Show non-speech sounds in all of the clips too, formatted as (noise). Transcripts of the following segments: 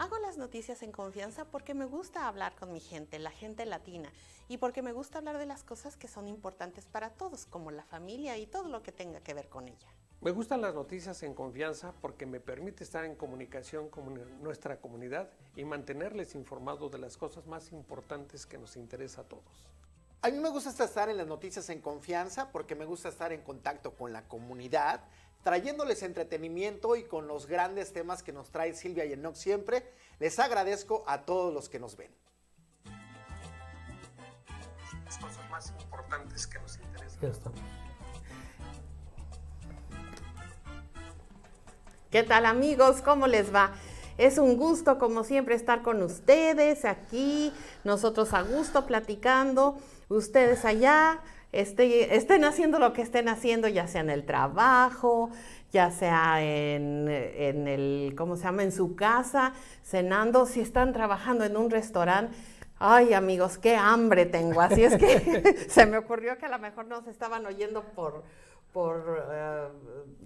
Hago las noticias en confianza porque me gusta hablar con mi gente, la gente latina, y porque me gusta hablar de las cosas que son importantes para todos, como la familia y todo lo que tenga que ver con ella. Me gustan las noticias en confianza porque me permite estar en comunicación con nuestra comunidad y mantenerles informados de las cosas más importantes que nos interesa a todos. A mí me gusta estar en las noticias en confianza porque me gusta estar en contacto con la comunidad, trayéndoles entretenimiento y con los grandes temas que nos trae Silvia Yenoc siempre. Les agradezco a todos los que nos ven. cosas más importantes que nos interesan. ¿Qué tal amigos? ¿Cómo les va? Es un gusto, como siempre, estar con ustedes aquí, nosotros a gusto platicando, ustedes allá, este, estén haciendo lo que estén haciendo, ya sea en el trabajo, ya sea en, en, el, ¿cómo se llama?, en su casa, cenando, si están trabajando en un restaurante. Ay, amigos, qué hambre tengo. Así es que (laughs) (laughs) se me ocurrió que a lo mejor nos estaban oyendo por, por eh,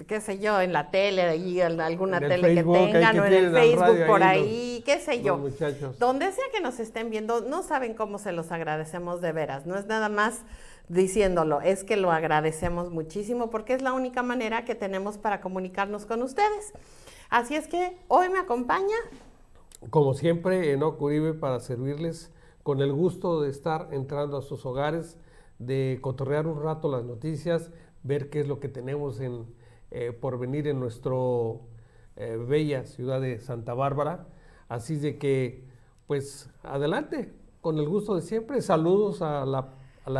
qué sé yo, en la tele, alguna tele que tengan, o en el Facebook por ahí, qué sé yo. Donde sea que nos estén viendo, no saben cómo se los agradecemos de veras. No es nada más diciéndolo. Es que lo agradecemos muchísimo porque es la única manera que tenemos para comunicarnos con ustedes. Así es que hoy me acompaña. Como siempre, en Ocuribe para servirles con el gusto de estar entrando a sus hogares, de cotorrear un rato las noticias, ver qué es lo que tenemos en, eh, por venir en nuestra eh, bella ciudad de Santa Bárbara. Así de que, pues, adelante, con el gusto de siempre. Saludos a la a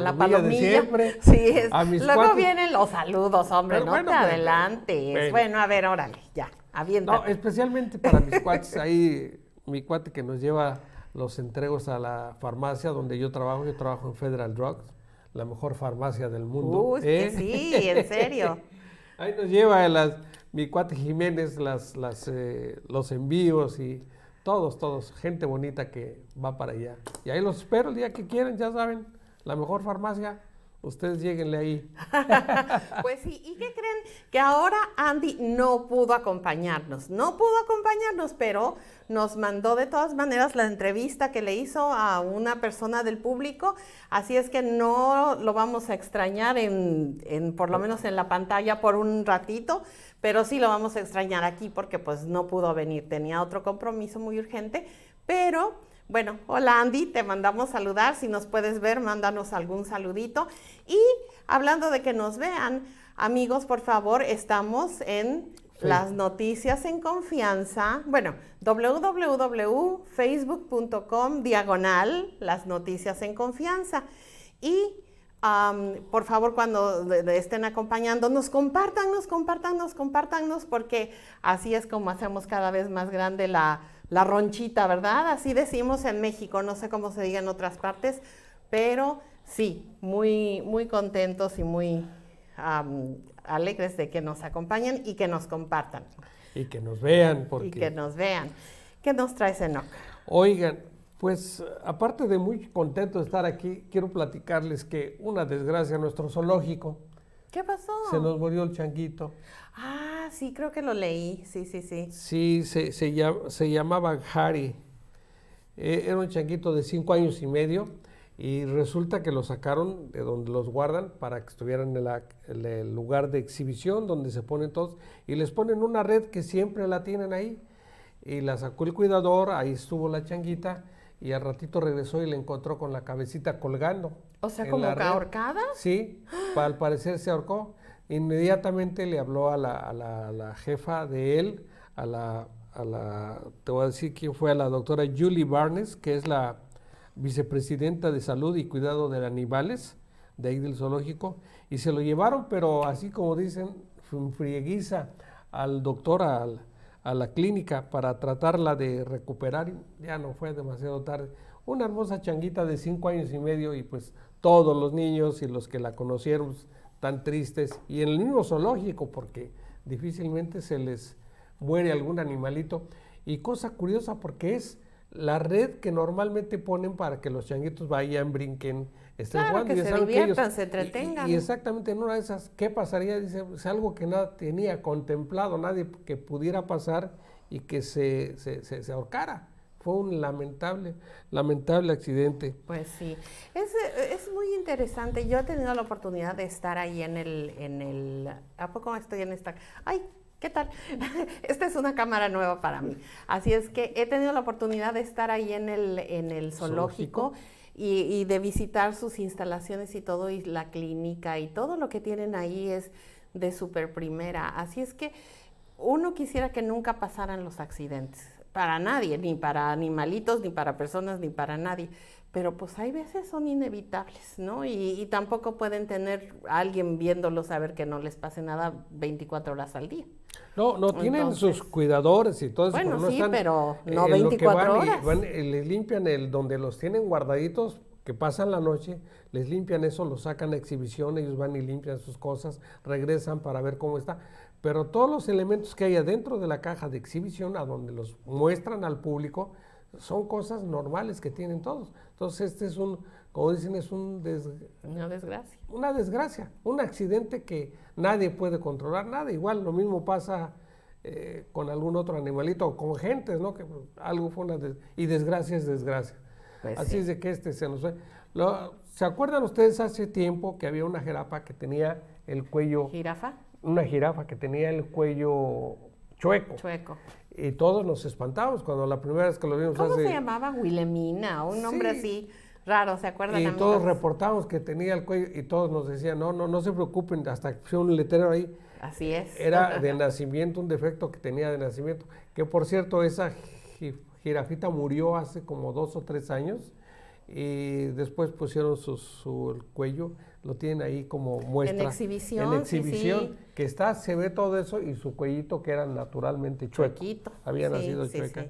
la palomilla. De siempre, (laughs) sí, es. Luego vienen los saludos, hombre, no bueno, te adelantes. Bueno. a ver, órale, ya, habiendo especialmente para mis cuates, ahí mi cuate que nos lleva los entregos a la farmacia donde yo trabajo, yo trabajo en Federal Drugs, la mejor farmacia del mundo. ¿eh? sí, en serio. (laughs) ahí nos lleva las, mi cuate Jiménez las, las, eh, los envíos y todos, todos, gente bonita que va para allá. Y ahí los espero el día que quieran, ya saben la mejor farmacia, Ustedes lleguenle ahí. (laughs) pues sí, ¿y qué creen? Que ahora Andy no pudo acompañarnos, no pudo acompañarnos, pero nos mandó de todas maneras la entrevista que le hizo a una persona del público, así es que no lo vamos a extrañar en, en por lo menos en la pantalla por un ratito, pero sí lo vamos a extrañar aquí porque pues no pudo venir, tenía otro compromiso muy urgente, pero bueno, hola Andy, te mandamos saludar. Si nos puedes ver, mándanos algún saludito. Y hablando de que nos vean, amigos, por favor, estamos en las noticias en confianza. Bueno, www.facebook.com diagonal las noticias en confianza. Y por favor, cuando estén acompañándonos, nos compartan, nos porque así es como hacemos cada vez más grande la la ronchita, ¿verdad? Así decimos en México, no sé cómo se diga en otras partes, pero sí, muy, muy contentos y muy alegres de que nos acompañen y que nos compartan. Y que nos vean. Porque... Y que nos vean. ¿Qué nos trae Senoc? Oigan, pues aparte de muy contento de estar aquí, quiero platicarles que una desgracia nuestro zoológico ¿Qué pasó? Se nos murió el changuito. Ah, sí, creo que lo leí. Sí, sí, sí. Sí, se, llamaba Harry. Eh, era un changuito de cinco años y medio y resulta que lo sacaron de donde los guardan para que estuvieran en, en, el lugar de exhibición donde se ponen todos y les ponen una red que siempre la tienen ahí y la sacó el cuidador, ahí estuvo la changuita y al ratito regresó y la encontró con la cabecita colgando o sea, como ahorcada. Sí, al parecer se ahorcó. Inmediatamente le habló a la, jefa de él, a la, a la, te voy a decir quién fue, a la doctora Julie Barnes, que es la vicepresidenta de salud y cuidado de animales de ahí del zoológico, y se lo llevaron, pero así como dicen, frieguiza al doctor, a la clínica para tratarla de recuperar, ya no fue demasiado tarde. Una hermosa changuita de cinco años y medio y pues todos los niños y los que la conocieron tan tristes, y en el mismo zoológico, porque difícilmente se les muere algún animalito. Y cosa curiosa porque es la red que normalmente ponen para que los changuitos vayan, brinquen, estén claro, jugando. Que se diviertan, se entretengan. Y, exactamente en una de esas, ¿qué pasaría? Dice, es pues, algo que nada tenía contemplado, nadie que pudiera pasar y que se, se ahorcara fue un lamentable, lamentable accidente. Pues sí, es, muy interesante. Yo he tenido la oportunidad de estar ahí en el, en el, ¿a poco estoy en esta? Ay, ¿qué tal? (laughs) esta es una cámara nueva para mí. Así es que he tenido la oportunidad de estar ahí en el, en el zoológico. Y, y de visitar sus instalaciones y todo, y la clínica y todo lo que tienen ahí es de super primera. Así es que uno quisiera que nunca pasaran los accidentes para nadie, ni para animalitos, ni para personas, ni para nadie. Pero pues hay veces son inevitables, ¿no? Y, tampoco pueden tener a alguien viéndolo saber que no les pase nada 24 horas al día. No, no, tienen sus cuidadores y todo eso. Bueno, sí, pero no 24 horas. Eh, les limpian el donde los tienen guardaditos que pasan la noche, les limpian eso, lo sacan a exhibición, ellos van y limpian sus cosas, regresan para ver cómo está pero todos los elementos que hay adentro de la caja de exhibición, a donde los muestran al público, son cosas normales que tienen todos. Entonces, este es un, como dicen, es un desgracia. Una desgracia, un accidente que nadie puede controlar, nada. Igual lo mismo pasa eh, con algún otro animalito o con gentes, ¿no? Que algo fue una y desgracia es desgracia. Pues Así es de que este se nos fue. ¿Se acuerdan ustedes hace tiempo que había una jerapa que tenía el cuello? ¿Jirafa? una jirafa que tenía el cuello chueco. Chueco. Y todos nos espantamos cuando la primera vez que lo vimos. ¿Cómo se llamaba Wilhelmina? Un nombre así raro, ¿se acuerdan? Y todos reportamos que tenía el cuello y todos nos decían, no, no, no se preocupen, hasta que un letrero ahí. Así es. Era (laughs) de nacimiento, un defecto que tenía de nacimiento. Que por cierto, esa jirafita murió hace como dos o tres años y después pusieron su, su el cuello lo tienen ahí como muestra. En exhibición. En exhibición, que está, se ve todo eso y su cuellito que era naturalmente chueco. Chuequito. Había nacido chueca.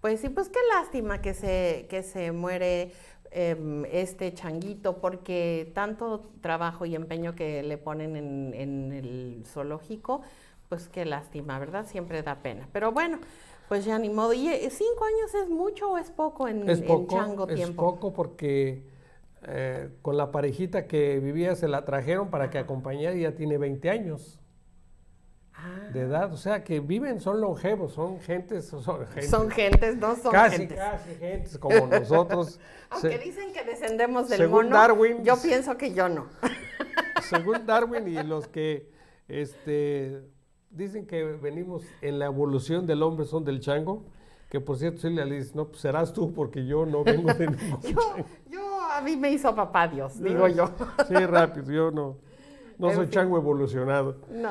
Pues sí, pues qué lástima que se, que se muere em, este changuito, porque tanto trabajo y empeño que le ponen en, en el zoológico, pues qué lástima, ¿verdad? Siempre da pena. Pero bueno, pues ya ni modo. ¿Y eh, cinco años es mucho o es poco en, es poco, chango tiempo? Es poco porque eh, con la parejita que vivía, se la trajeron para que acompañara y ya tiene 20 años ah. de edad. O sea, que viven, son longevos, son gentes. Son gentes, son no son casi, gentes. Casi gentes como nosotros. (laughs) Aunque dicen que descendemos del según Darwin, yo pienso que yo no. (laughs) según Darwin y los que este, dicen que venimos en la evolución del hombre son del chango que por cierto Silvia le dice, no, pues serás tú porque yo no vengo de (laughs) ningún yo, yo, a mí me hizo papá Dios, digo yo. (laughs) sí, rápido, yo no, no soy chango evolucionado. No.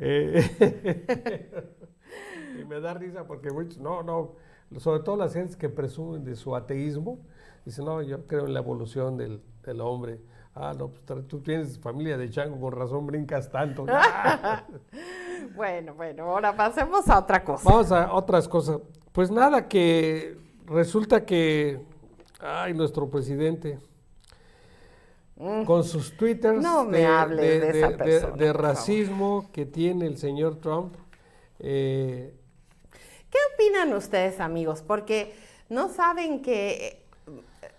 Eh, (laughs) y me da risa porque muchos, no, no, sobre todo las gentes que presumen de su ateísmo, dicen, no, yo creo en la evolución del, del hombre. Ah, no, pues, tú tienes familia de chango, con razón brincas tanto. (laughs) (laughs) bueno, bueno, ahora pasemos a otra cosa. Vamos a otras cosas. Pues nada, que resulta que, ay, nuestro presidente, mm. con sus twitters no de, de, racismo que tiene el señor Trump. Eh, ¿Qué opinan ustedes, amigos? Porque no saben que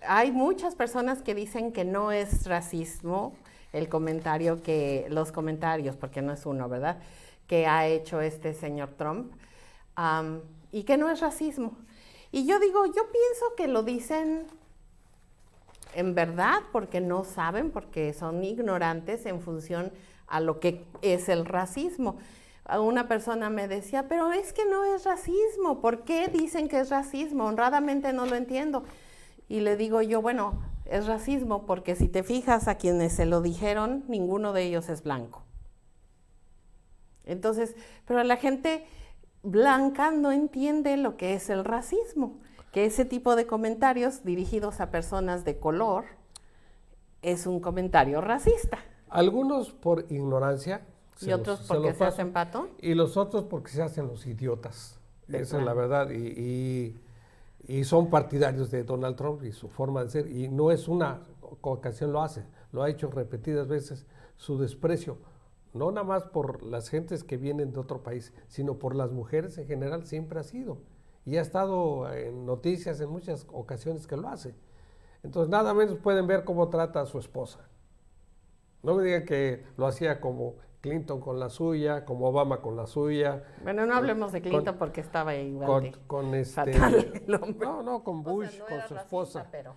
hay muchas personas que dicen que no es racismo el comentario que, los comentarios, porque no es uno, ¿verdad? Que ha hecho este señor Trump y que no es racismo. Y yo digo, yo pienso que lo dicen en verdad porque no saben, porque son ignorantes en función a lo que es el racismo. Una persona me decía, pero es que no es racismo, ¿por qué dicen que es racismo? Honradamente no lo entiendo. Y le digo yo, bueno, es racismo porque si te fijas a quienes se lo dijeron, ninguno de ellos es blanco. Entonces, pero la gente blanca no entiende lo que es el racismo, que ese tipo de comentarios dirigidos a personas de color es un comentario racista. Algunos por ignorancia. Y otros porque se, hacen pato. Y los otros porque se hacen los idiotas. Esa es la verdad. y y son partidarios de Donald Trump y su forma de ser. Y no es una ocasión lo hace, lo ha hecho repetidas veces su desprecio, no nada más por las gentes que vienen de otro país, sino por las mujeres en general siempre ha sido. Y ha estado en noticias en muchas ocasiones que lo hace. Entonces nada menos pueden ver cómo trata a su esposa. No me digan que lo hacía como Clinton con la suya, como Obama con la suya. Bueno, no hablemos de Clinton porque estaba igual con, este, No, no, con Bush, con su esposa. pero...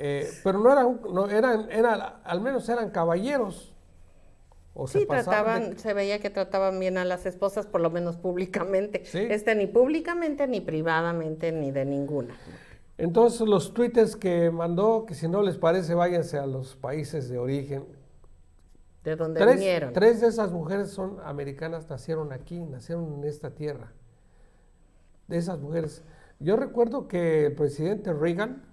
Eh, pero no, eran, no eran, eran, al menos eran caballeros. O sí, trataban, se veía que trataban bien a las esposas, por lo menos públicamente. Este ni públicamente, ni privadamente, ni de ninguna. Entonces los tweets que mandó, que si no les parece, váyanse a los países de origen tres, de esas mujeres son americanas, nacieron aquí, nacieron en esta tierra. De esas mujeres. Yo recuerdo que el presidente Reagan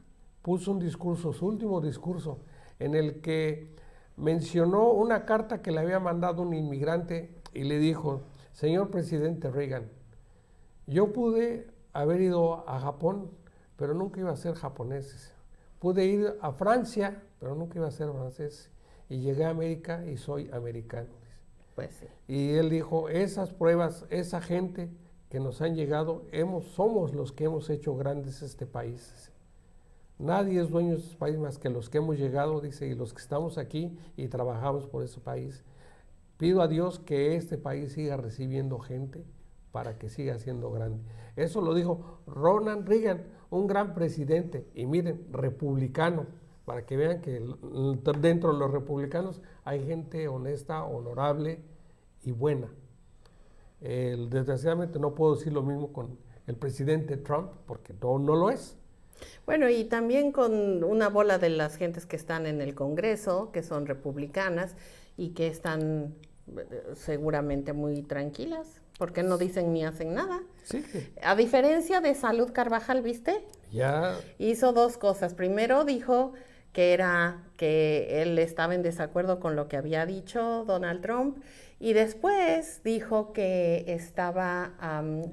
puso un discurso, su último discurso, en el que mencionó una carta que le había mandado un inmigrante y le dijo, señor presidente Reagan, yo pude haber ido a Japón, pero nunca iba a ser japoneses. Pude ir a Francia, pero nunca iba a ser francés y llegué a América y soy americano. Pues y él dijo, esas pruebas, esa gente que nos han llegado, hemos, somos los que hemos hecho grandes este país. Nadie es dueño de este país más que los que hemos llegado, dice, y los que estamos aquí y trabajamos por ese país. Pido a Dios que este país siga recibiendo gente para que siga siendo grande. Eso lo dijo Ronald Reagan, un gran presidente, y miren, republicano para que vean que dentro de los republicanos hay gente honesta, honorable y buena. desgraciadamente no puedo decir lo mismo con el presidente Trump, porque no, no lo es. Bueno, y también con una bola de las gentes que están en el Congreso, que son republicanas y que están eh, seguramente muy tranquilas, porque no dicen ni hacen nada. Sí. A diferencia de Salud Carvajal, ¿viste? Ya. Hizo dos cosas. Primero dijo que era que él estaba en desacuerdo con lo que había dicho Donald Trump y después dijo que estaba,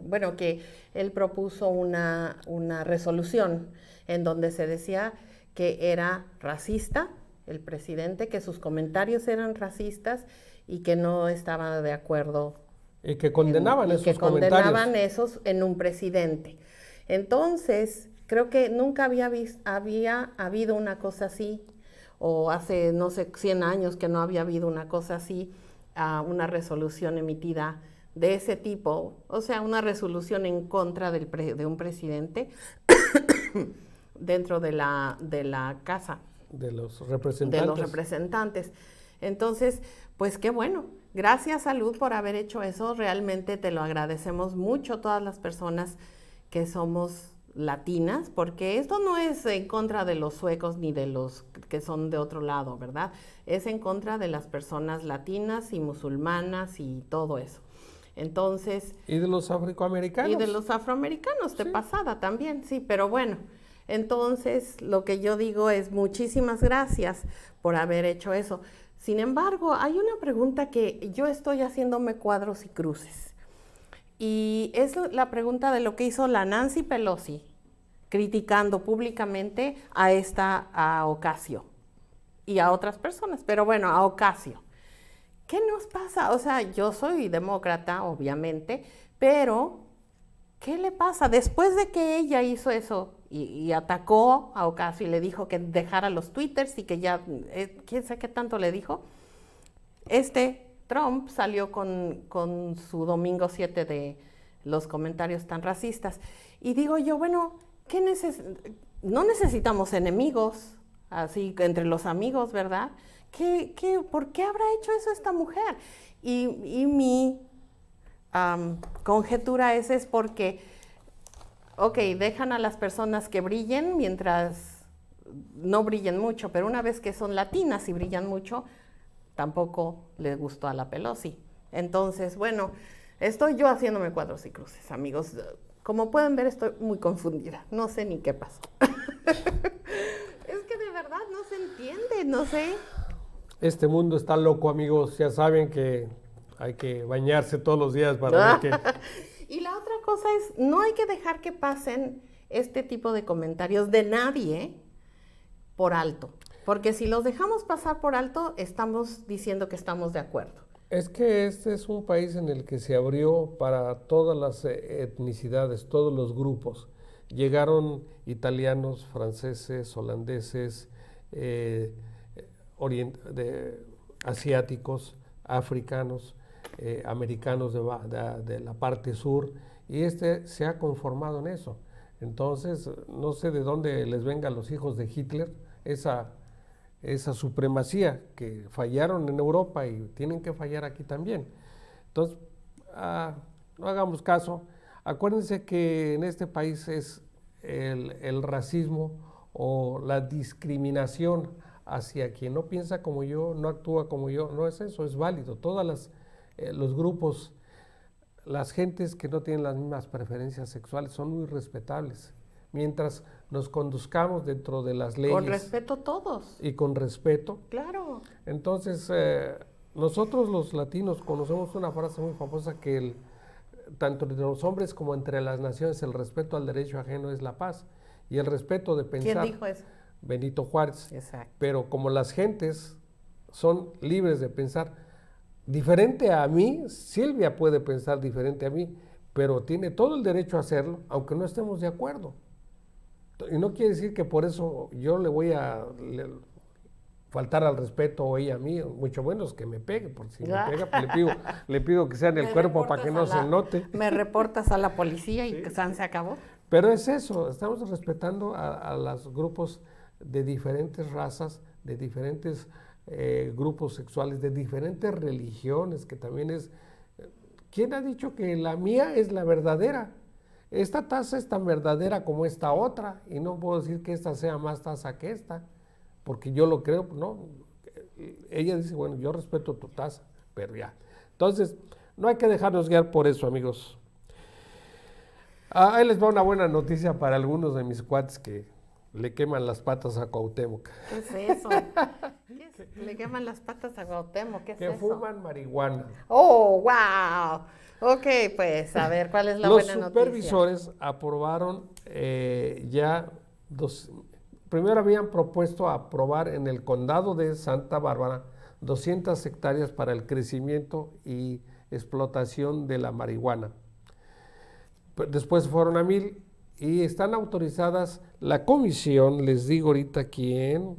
bueno, que él propuso una, una resolución en donde se decía que era racista el presidente, que sus comentarios eran racistas y que no estaba de acuerdo. Y que condenaban esos y que condenaban esos en un presidente. Entonces, Creo que nunca había, había habido una cosa así, o hace, no sé, 100 años que no había habido una cosa así, una resolución emitida de ese tipo, o sea, una resolución en contra del de un presidente (coughs) dentro de la, de la casa. De los representantes. De los representantes. Entonces, pues qué bueno. Gracias, Salud, por haber hecho eso. Realmente te lo agradecemos mucho todas las personas que somos latinas, porque esto no es en contra de los suecos ni de los que son de otro lado, ¿verdad? Es en contra de las personas latinas y musulmanas y todo eso. Entonces... Y de los afroamericanos. Y de los afroamericanos, de pasada también, sí, pero bueno. Entonces, lo que yo digo es muchísimas gracias por haber hecho eso. Sin embargo, hay una pregunta que yo estoy haciéndome cuadros y cruces. Y es la pregunta de lo que hizo la Nancy Pelosi, criticando públicamente a esta, a Ocasio y a otras personas, pero bueno, a Ocasio. ¿Qué nos pasa? O sea, yo soy demócrata, obviamente, pero ¿qué le pasa? Después de que ella hizo eso y, atacó a Ocasio y le dijo que dejara los twitters y que ya, eh, quién sabe qué tanto le dijo, este Trump salió con, su domingo 7 de los comentarios tan racistas. Y digo yo, bueno, no necesitamos enemigos así entre los amigos, ¿verdad? ¿Qué, por qué habrá hecho eso esta mujer? Y, mi conjetura es, es porque, ok, dejan a las personas que brillen mientras no brillen mucho, pero una vez que son latinas y brillan mucho, tampoco le gustó a la Pelosi. Entonces, bueno, estoy yo haciéndome cuadros y cruces, amigos. Como pueden ver, estoy muy confundida. No sé ni qué pasó. (laughs) es que de verdad no se entiende, no sé. Este mundo está loco, amigos. Ya saben que hay que bañarse todos los días para ver qué... (laughs) y la otra cosa es, no hay que dejar que pasen este tipo de comentarios de nadie por alto. Porque si los dejamos pasar por alto, estamos diciendo que estamos de acuerdo. Es que este es un país en el que se abrió para todas las eh, etnicidades, todos los grupos. Llegaron italianos, franceses, holandeses, eh, asiáticos, africanos, eh, americanos de, de, la parte sur, y este se ha conformado en eso. Entonces, no sé de dónde les venga los hijos de Hitler esa esa supremacía que fallaron en Europa y tienen que fallar aquí también. Entonces, ah, no hagamos caso. Acuérdense que en este país es el, racismo o la discriminación hacia quien no piensa como yo, no actúa como yo, no es eso, es válido. Todos eh, los grupos, las gentes que no tienen las mismas preferencias sexuales son muy respetables. Mientras nos conduzcamos dentro de las leyes. Con respeto todos. Y con respeto. Claro. Entonces, eh, nosotros los latinos conocemos una frase muy famosa que el, tanto entre los hombres como entre las naciones, el respeto al derecho ajeno es la paz. Y el respeto de pensar. ¿Quién dijo eso? Benito Juárez. Pero como las gentes son libres de pensar diferente a mí, Silvia puede pensar diferente a mí, pero tiene todo el derecho a hacerlo, aunque no estemos de acuerdo. Y no quiere decir que por eso yo le voy a faltar al respeto o ella a mí, mucho menos que me pegue, por si me pega, pues le pido, le pido que sea en el cuerpo para que no se note. Me reportas a la policía y que se acabó. Pero es eso, estamos respetando a, los grupos de diferentes razas, de diferentes eh, grupos sexuales, de diferentes religiones, que también es... Eh, ¿Quién ha dicho que la mía es la verdadera? Esta taza es tan verdadera como esta otra, y no puedo decir que esta sea más taza que esta, porque yo lo creo, ¿no? Ella dice, bueno, yo respeto tu taza, pero ya. Entonces, no hay que dejarnos guiar por eso, amigos. Ah, ahí les va una buena noticia para algunos de mis cuates que le queman las patas a Cuauhtémoc. ¿Qué es eso? Le queman las patas a Cuauhtémoc, ¿qué es eso? Que fuman marihuana. ¡Oh, wow! Ok, pues a ver cuál es la buena noticia. Los supervisores aprobaron eh, ya dos. Primero habían propuesto aprobar en el condado de Santa Bárbara 200 hectáreas para el crecimiento y explotación de la marihuana. Después fueron a mil y están autorizadas la comisión, les digo ahorita quién.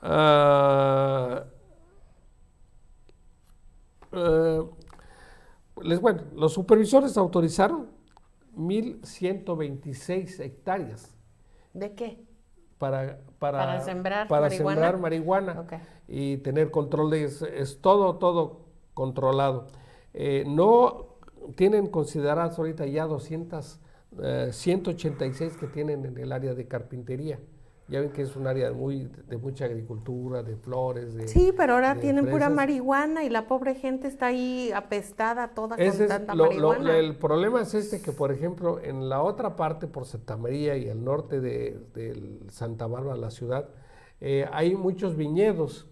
Ah... Eh, les, bueno, los supervisores autorizaron 1.126 hectáreas. ¿De qué? Para, para, sembrar marihuana. y tener control de es, todo, todo controlado. Eh, no tienen consideradas ahorita ya 200, 186 eh, que tienen en el área de carpintería. Ya ven que es un área muy, de mucha agricultura, de flores. De, sí, pero ahora tienen pura marihuana y la pobre gente está ahí apestada toda con tanta marihuana. el problema es este que, por ejemplo, en la otra parte, por Santa María y el norte de, Santa Bárbara, la ciudad, eh, hay muchos viñedos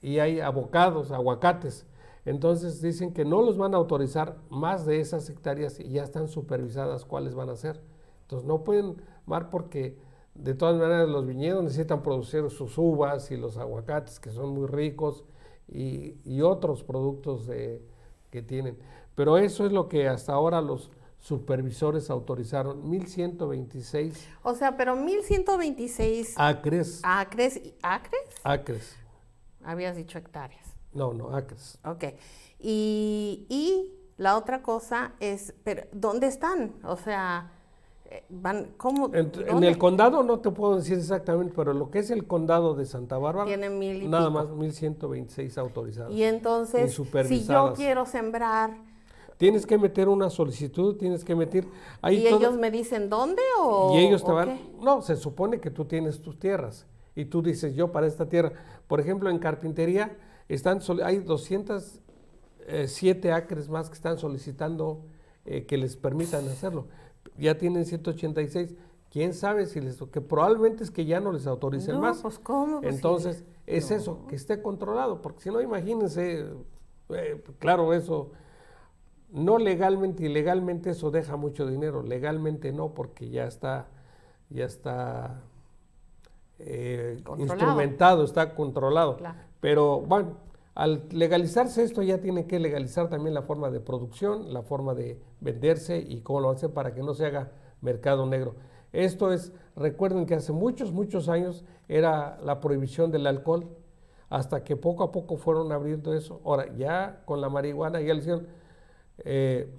y hay abocados, aguacates. Entonces dicen que no los van a autorizar más de esas hectáreas y ya están supervisadas cuáles van a ser. Entonces no pueden mar porque de todas maneras, los viñedos necesitan producir sus uvas y los aguacates, que son muy ricos, y, otros productos que tienen. Pero eso es lo que hasta ahora los supervisores autorizaron, 1126. O sea, pero 1126... Acres. Acres. ¿Acres? Acres. Habías dicho hectáreas. No, no, acres. Ok. Y, y la otra cosa es, pero ¿dónde están? O sea... Eh, van, en, el condado no te puedo decir exactamente, pero lo que es el condado de Santa Bárbara, tiene mil nada pico. más 1126 autorizados, Y entonces, si yo quiero sembrar... Tienes que meter una solicitud, tienes que meter... Ahí ¿Y ellos me dicen dónde o...? Y ellos te van... No, se supone que tú tienes tus tierras y tú dices yo para esta tierra. Por ejemplo, en carpintería están hay 207 eh, acres más que están solicitando eh, que les permitan hacerlo ya tienen 186. Quién sabe si les que probablemente es que ya no les autoricen no, más. Pues, ¿cómo Entonces, es eso, que esté controlado, porque si no, imagínense, eh, claro, eso, no legalmente, ilegalmente eso deja mucho dinero, legalmente no, porque ya está, ya está eh, instrumentado, está controlado. Pero bueno, al legalizarse esto ya tiene que legalizar también la forma de producción, la forma de venderse y cómo lo hace para que no se haga mercado negro. Esto es, recuerden que hace muchos, muchos años era la prohibición del alcohol, hasta que poco a poco fueron abriendo eso. Ahora, ya con la marihuana ya le hicieron, eh,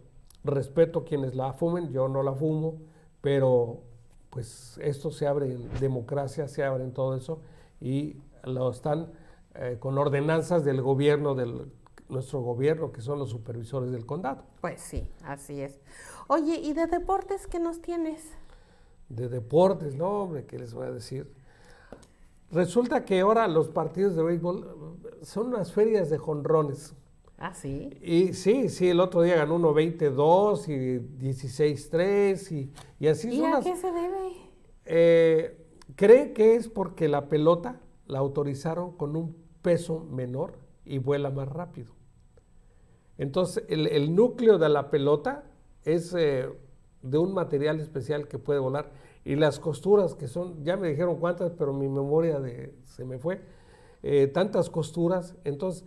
respeto a quienes la fumen, yo no la fumo, pero pues esto se abre en democracia, se abre en todo eso y lo están eh, con ordenanzas del gobierno, del nuestro gobierno, que son los supervisores del condado. Pues sí, así es. Oye, ¿y de deportes qué nos tienes? De deportes, no, hombre, ¿qué les voy a decir? Resulta que ahora los partidos de béisbol eh, son unas ferias de jonrones. Ah, sí. Y sí, sí, el otro día ganó uno 22 y 16-3 y, y, así ¿Y ¿Y a qué se debe? Eh, cree que es porque la pelota la autorizaron con un peso menor y vuela más rápido. Entonces, el, núcleo de la pelota es eh, de un material especial que puede volar y las costuras que son, ya me dijeron cuántas, pero mi memoria de, se me fue, eh, tantas costuras, entonces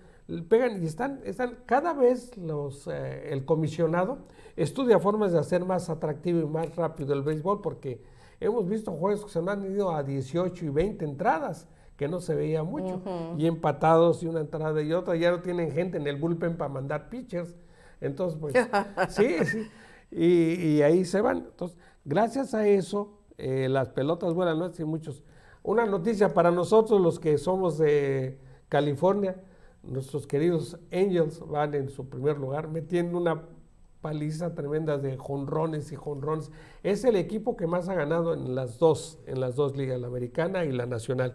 pegan y están, están cada vez los, eh, el comisionado estudia formas de hacer más atractivo y más rápido el béisbol porque hemos visto juegos que se han ido a 18 y 20 entradas que no se veía mucho. Y empatados y una entrada y otra, ya no tienen gente en el bullpen para mandar pitchers. Entonces, pues, (laughs) sí, sí. Y, ahí se van. Entonces, gracias a eso, eh, las pelotas buenas no y muchos. Una noticia para nosotros, los que somos de California, nuestros queridos Angels van en su primer lugar, metiendo una paliza tremenda de jonrones y jonrones. Es el equipo que más ha ganado en las dos, en las dos ligas, la americana y la nacional.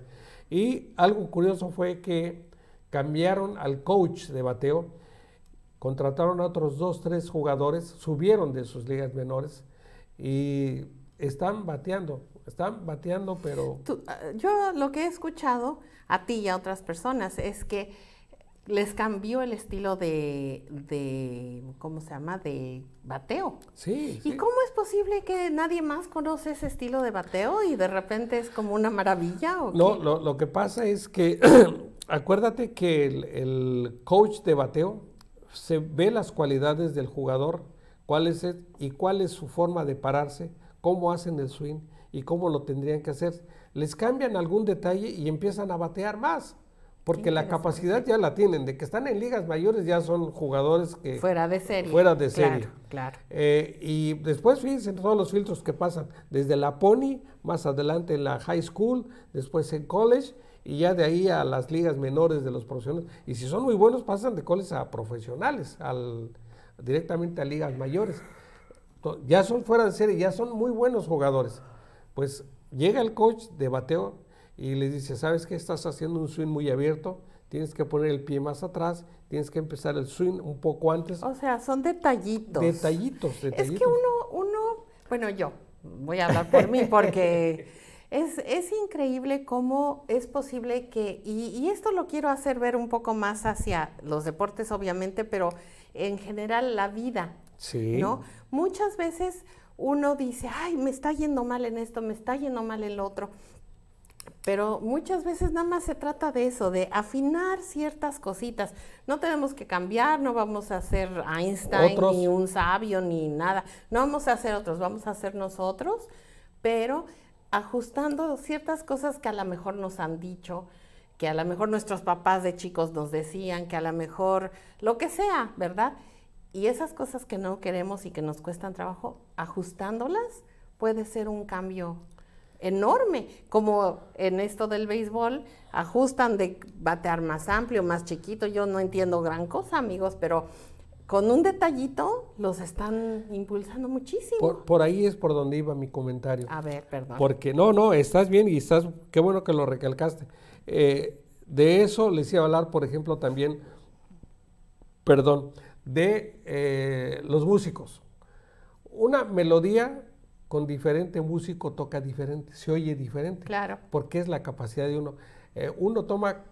Y algo curioso fue que cambiaron al coach de bateo, contrataron a otros dos, tres jugadores, subieron de sus ligas menores y están bateando, están bateando, pero... Ah, yo lo que he escuchado a ti y a otras personas es que les cambió el estilo de, ¿cómo se llama?, de bateo. Sí. ¿Y cómo es posible que nadie más conoce ese estilo de bateo y de repente es como una maravilla? no, lo, que pasa es que, (clears throat) acuérdate que el, coach de bateo se ve las cualidades del jugador, cuál es y cuál es su forma de pararse, cómo hacen el swing y cómo lo tendrían que hacer. Les cambian algún detalle y empiezan a batear más. Porque la capacidad ya la tienen, de que están en ligas mayores ya son jugadores que... Fuera de serie. Fuera de serie. Claro, eh, y después fíjense todos los filtros que pasan, desde la Pony, más adelante en la High School, después en College, y ya de ahí a las ligas menores de los profesionales. Y si son muy buenos, pasan de college a profesionales, al, directamente a ligas mayores. Ya son fuera de serie, ya son muy buenos jugadores. Pues llega el coach de bateo y les dice, ¿sabes qué? Estás haciendo un swing muy abierto, tienes que poner el pie más atrás, tienes que empezar el swing un poco antes. O sea, son detallitos. Detallitos, detallitos. Es que uno, uno, bueno, yo voy a hablar por mí porque (laughs) es, es, increíble cómo es posible que, y, esto lo quiero hacer ver un poco más hacia los deportes, obviamente, pero en general la vida. Sí. ¿No? Muchas veces uno dice, ay, me está yendo mal en esto, me está yendo mal en lo otro. Pero muchas veces nada más se trata de eso, de afinar ciertas cositas. No tenemos que cambiar, no vamos a ser Einstein ni un sabio ni nada. No vamos a ser otros, vamos a ser nosotros, pero ajustando ciertas cosas que a lo mejor nos han dicho, que a lo mejor nuestros papás de chicos nos decían, que a lo mejor lo que sea, ¿verdad? Y esas cosas que no queremos y que nos cuestan trabajo, ajustándolas puede ser un cambio enorme, como en esto del béisbol, ajustan de batear más amplio, más chiquito, yo no entiendo gran cosa, amigos, pero con un detallito los están impulsando muchísimo. Por, ahí es por donde iba mi comentario. A ver, perdón. Porque no, no, estás bien y estás, qué bueno que lo recalcaste. Eh, de eso les iba a hablar, por ejemplo, también, perdón, de eh, los músicos. Una melodía con diferente músico toca diferente, se oye diferente. Claro. Porque es la capacidad de uno. Eh, uno toma,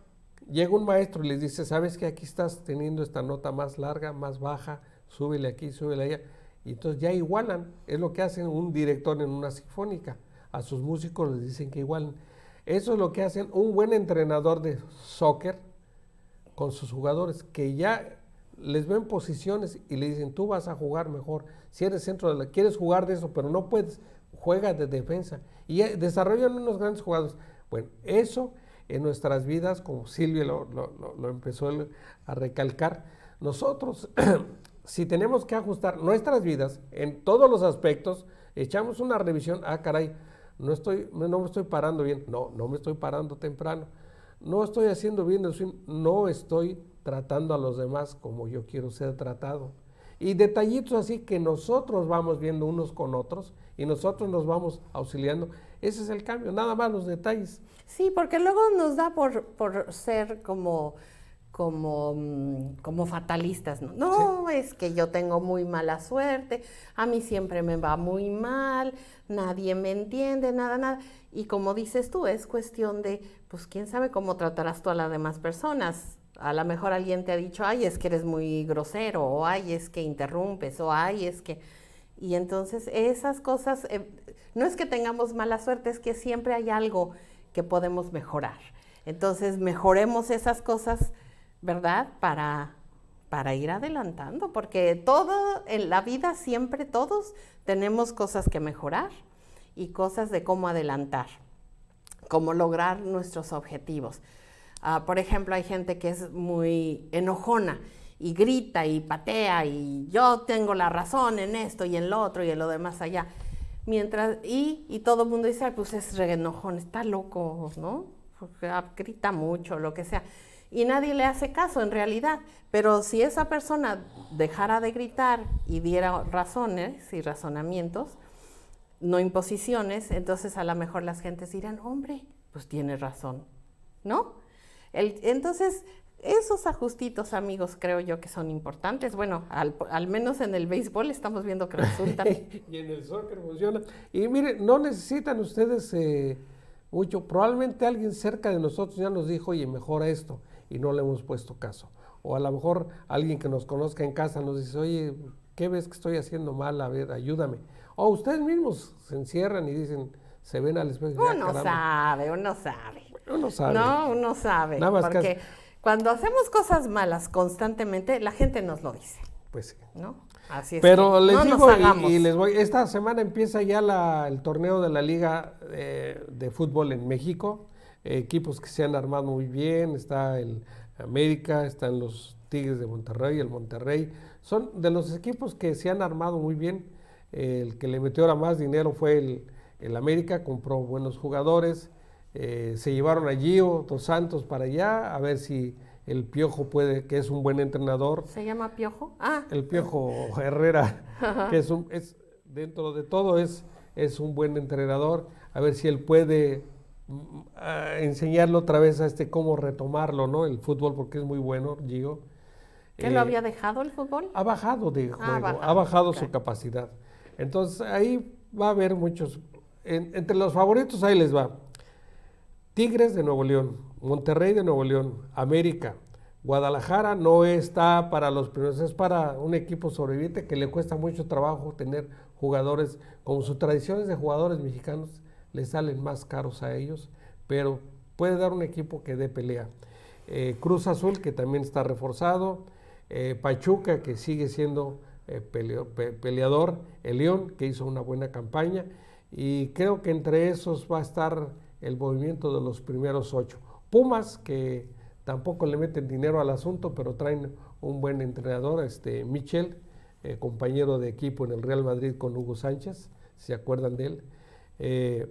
llega un maestro y les dice, sabes que aquí estás teniendo esta nota más larga, más baja, súbele aquí, súbele allá. Y entonces ya igualan, es lo que hacen un director en una sinfónica. A sus músicos les dicen que igualen. Eso es lo que hacen un buen entrenador de soccer con sus jugadores, que ya les ven posiciones y le dicen, tú vas a jugar mejor si eres centro de la, quieres jugar de eso, pero no puedes, juega de defensa. Y eh, desarrollan unos grandes jugadores. Bueno, eso en nuestras vidas, como Silvia lo, lo, empezó a recalcar, nosotros, (clears throat) si tenemos que ajustar nuestras vidas en todos los aspectos, echamos una revisión, ah, caray, no, estoy, no me estoy parando bien, no, no me estoy parando temprano, no estoy haciendo bien el swing, no estoy tratando a los demás como yo quiero ser tratado. Y detallitos así que nosotros vamos viendo unos con otros y nosotros nos vamos auxiliando. Ese es el cambio, nada más los detalles. Sí, porque luego nos da por, ser como como, mm, como fatalistas, ¿no? No, es que yo tengo muy mala suerte, a mí siempre me va muy mal, nadie me entiende, nada, nada. Y como dices tú, es cuestión de, pues quién sabe cómo tratarás tú a las demás personas. A lo mejor alguien te ha dicho, ay, es que eres muy grosero, o ay, es que interrumpes, o ay, es que... Y entonces esas cosas, eh, no es que tengamos mala suerte, es que siempre hay algo que podemos mejorar. Entonces mejoremos esas cosas, ¿verdad? Para, para ir adelantando, porque todo en la vida siempre todos tenemos cosas que mejorar y cosas de cómo adelantar, cómo lograr nuestros objetivos. Ah, por ejemplo, hay gente que es muy enojona y grita y patea y yo tengo la razón en esto y en lo otro y en lo demás allá. Mientras, y, y todo el mundo dice, pues es re enojón, está loco, ¿no? Porque ah, grita mucho, lo que sea. Y nadie le hace caso en realidad. Pero si esa persona dejara de gritar y diera razones y razonamientos, no imposiciones, entonces a lo mejor las gentes dirán, hombre, pues tiene razón, ¿no? entonces, esos ajustitos, amigos, creo yo que son importantes. Bueno, al, menos en el béisbol estamos viendo que resulta (laughs) y en el soccer funciona. Y miren, no necesitan ustedes eh, mucho. Probablemente alguien cerca de nosotros ya nos dijo, oye, mejora esto. Y no le hemos puesto caso. O a lo mejor alguien que nos conozca en casa nos dice, oye, ¿qué ves que estoy haciendo mal? A ver, ayúdame. O ustedes mismos se encierran y dicen, se ven al espejo. Uno sabe, uno sabe. Uno sabe. No, uno sabe. Nada más porque cuando hacemos cosas malas constantemente, la gente nos lo dice. Pues sí. ¿No? Así es. Pero les digo y, les voy, esta semana empieza ya la, el torneo de la Liga eh, de Fútbol en México. equipos que se han armado muy bien, está el América, están los Tigres de Monterrey, el Monterrey. Son de los equipos que se han armado muy bien. el que le metió ahora más dinero fue el, el América, compró buenos jugadores. Eh, se llevaron a Gio Dos Santos para allá, a ver si el Piojo puede, que es un buen entrenador. ¿Se llama Piojo? Ah. El Piojo Herrera, que es, un, es dentro de todo es, un buen entrenador, a ver si él puede mm, ah, enseñarlo otra vez a este cómo retomarlo, ¿no? El fútbol, porque es muy bueno, Gio. ¿Que lo eh, había dejado el fútbol? Ha bajado de ah, juego, ha bajado su capacidad. Entonces ahí va a haber muchos. entre los favoritos ahí les va. Tigres de Nuevo León, Monterrey de Nuevo León, América, Guadalajara no está para los primeros, es para un equipo sobreviviente que le cuesta mucho trabajo tener jugadores, como sus tradiciones de jugadores mexicanos le salen más caros a ellos, pero puede dar un equipo que dé pelea. Eh, Cruz Azul, que también está reforzado, eh, Pachuca, que sigue siendo eh, peleador, el León, que hizo una buena campaña, y creo que entre esos va a estar el movimiento de los primeros ocho. Pumas, que tampoco le meten dinero al asunto, pero traen un buen entrenador, este Michel, eh, compañero de equipo en el Real Madrid con Hugo Sánchez, si se acuerdan de él, eh,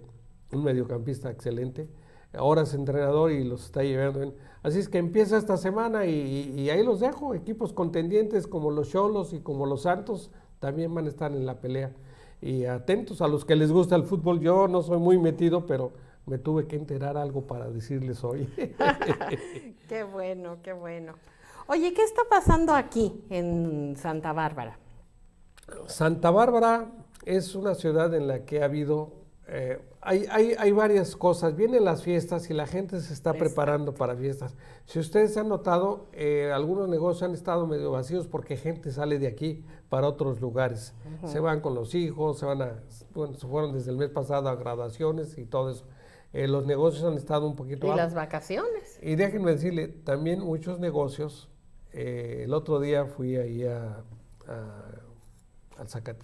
un mediocampista excelente. Ahora es entrenador y los está llevando. Así es que empieza esta semana y, y ahí los dejo. Equipos contendientes como los Cholos y como los Santos también van a estar en la pelea. Y atentos a los que les gusta el fútbol. Yo no soy muy metido, pero me tuve que enterar algo para decirles hoy. (laughs) qué bueno, qué bueno. Oye, ¿qué está pasando aquí en Santa Bárbara? Santa Bárbara es una ciudad en la que ha habido, eh, hay, hay, hay, varias cosas, vienen las fiestas y la gente se está preparando para fiestas. Si ustedes han notado, eh, algunos negocios han estado medio vacíos porque gente sale de aquí para otros lugares. Se van con los hijos, se van a, bueno, se fueron desde el mes pasado a graduaciones y todo eso. Eh, los negocios han estado un poquito... Y las vacaciones. Y déjenme decirle, también muchos negocios, eh, el otro día fui ahí a,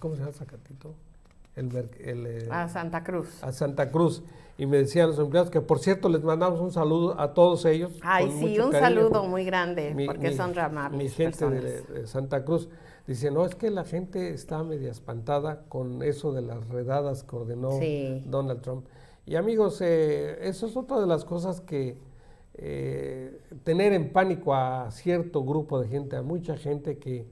¿cómo se llama Zacatito? El, eh, a Santa Cruz. A Santa Cruz. Y me decían los empleados que, por cierto, les mandamos un saludo a todos ellos. Ay, sí, un saludo muy grande, porque son ramables. Mi gente de, Santa Cruz dice: No, es que la gente está media espantada con eso de las redadas que ordenó Donald Trump. Y amigos, eh, eso es otra de las cosas que eh, tener en pánico a cierto grupo de gente, a mucha gente que,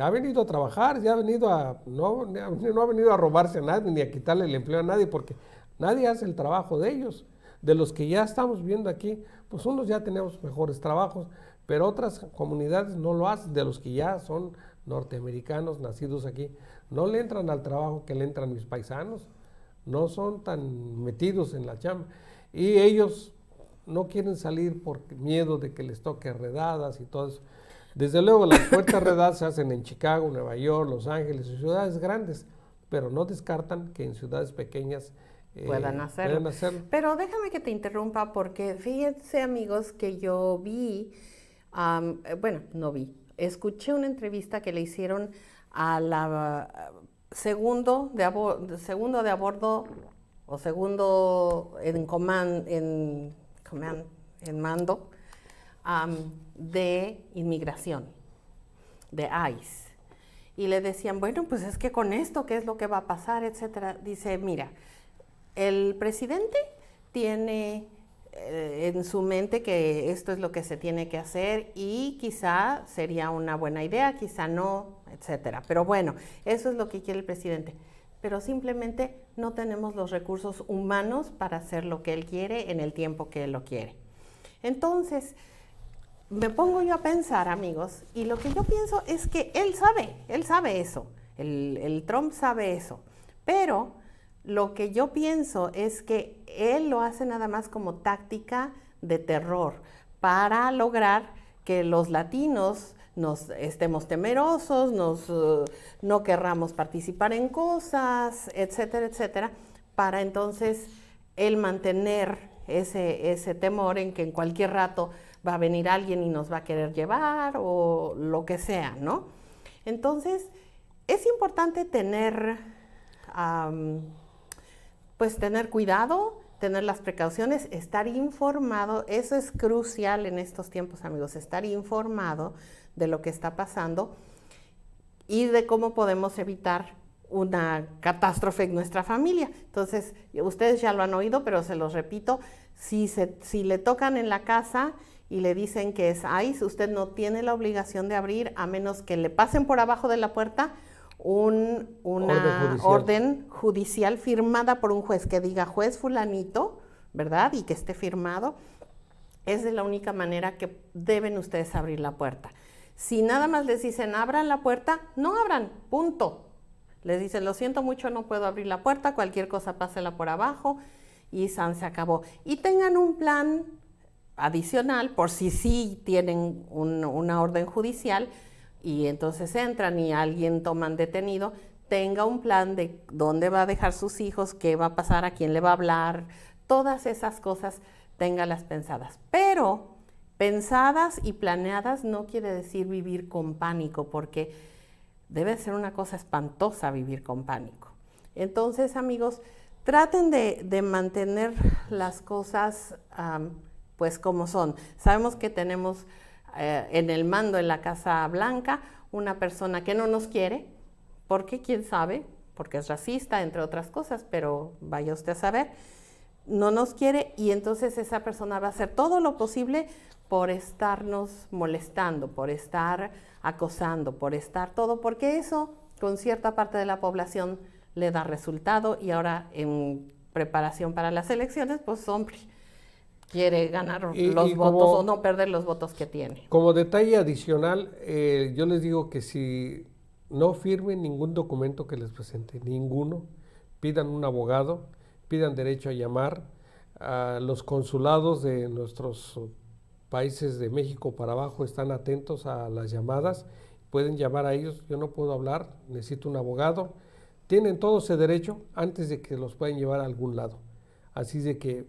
ha venido a trabajar, ya ha venido a, no, no ha venido a robarse a nadie ni a quitarle el empleo a nadie, porque nadie hace el trabajo de ellos. De los que ya estamos viendo aquí, pues unos ya tenemos mejores trabajos, pero otras comunidades no lo hacen, de los que ya son norteamericanos nacidos aquí, no le entran al trabajo que le entran mis paisanos no son tan metidos en la chamba. Y ellos no quieren salir por miedo de que les toque redadas y todo eso. Desde luego, las puertas redadas se hacen en Chicago, Nueva York, Los Ángeles, en ciudades grandes, pero no descartan que en ciudades pequeñas eh, puedan, hacerlo. Pero déjame que te interrumpa porque fíjense amigos que yo vi, eh, bueno, no vi, escuché una entrevista que le hicieron a la segundo de, a o segundo en, command, en, mando de inmigración, de ICE. Y le decían, bueno, pues es que con esto, ¿qué es lo que va a pasar? Etcétera. Dice, mira, el presidente tiene eh, en su mente que esto es lo que se tiene que hacer y quizá sería una buena idea, quizá no, etcétera. Pero bueno, eso es lo que quiere el presidente. Pero simplemente no tenemos los recursos humanos para hacer lo que él quiere en el tiempo que él lo quiere. Entonces, me pongo yo a pensar, amigos, y lo que yo pienso es que él sabe, él sabe eso, el, el Trump sabe eso, pero lo que yo pienso es que él lo hace nada más como táctica de terror para lograr que los latinos nos estemos temerosos, nos, eh, no querramos participar en cosas, etcétera, etcétera, para entonces el mantener ese, temor en que en cualquier rato va a venir alguien y nos va a querer llevar o lo que sea, ¿no? Entonces, es importante tener, pues tener cuidado, tener las precauciones, estar informado, eso es crucial en estos tiempos, amigos, estar informado de lo que está pasando y de cómo podemos evitar una catástrofe en nuestra familia. Entonces, ustedes ya lo han oído, pero se los repito, si, si le tocan en la casa y le dicen que es ICE, usted no tiene la obligación de abrir a menos que le pasen por abajo de la puerta un, una orden judicial. firmada por un juez que diga juez fulanito, ¿verdad? Y que esté firmado. Es de la única manera que deben ustedes abrir la puerta. Si nada más les dicen abran la puerta, no abran, punto. Les dicen, lo siento mucho, no puedo abrir la puerta, cualquier cosa pásela por abajo y San se acabó. Y tengan un plan adicional por si sí tienen una orden judicial y entonces entran y alguien toman detenido, tenga un plan de dónde va a dejar sus hijos, qué va a pasar, a quién le va a hablar, todas esas cosas téngalas pensadas. Pero Pensadas y planeadas no quiere decir vivir con pánico, porque debe ser una cosa espantosa vivir con pánico. Entonces, amigos, traten de, mantener las cosas pues como son. Sabemos que tenemos eh, en el mando en la Casa Blanca una persona que no nos quiere, porque quién sabe, porque es racista, entre otras cosas, pero vaya usted a saber, no nos quiere y entonces esa persona va a hacer todo lo posible por estarnos molestando, por estar acosando, por estar todo, porque eso con cierta parte de la población le da resultado y ahora en preparación para las elecciones, pues hombre, quiere ganar los votos o no perder los votos que tiene. Como detalle adicional, eh, yo les digo que si no firmen ningún documento que les presente, ninguno, pidan un abogado, pidan derecho a llamar a los consulados de nuestros países de México para abajo están atentos a las llamadas, pueden llamar a ellos, yo no puedo hablar, necesito un abogado. Tienen todo ese derecho antes de que los puedan llevar a algún lado. Así de que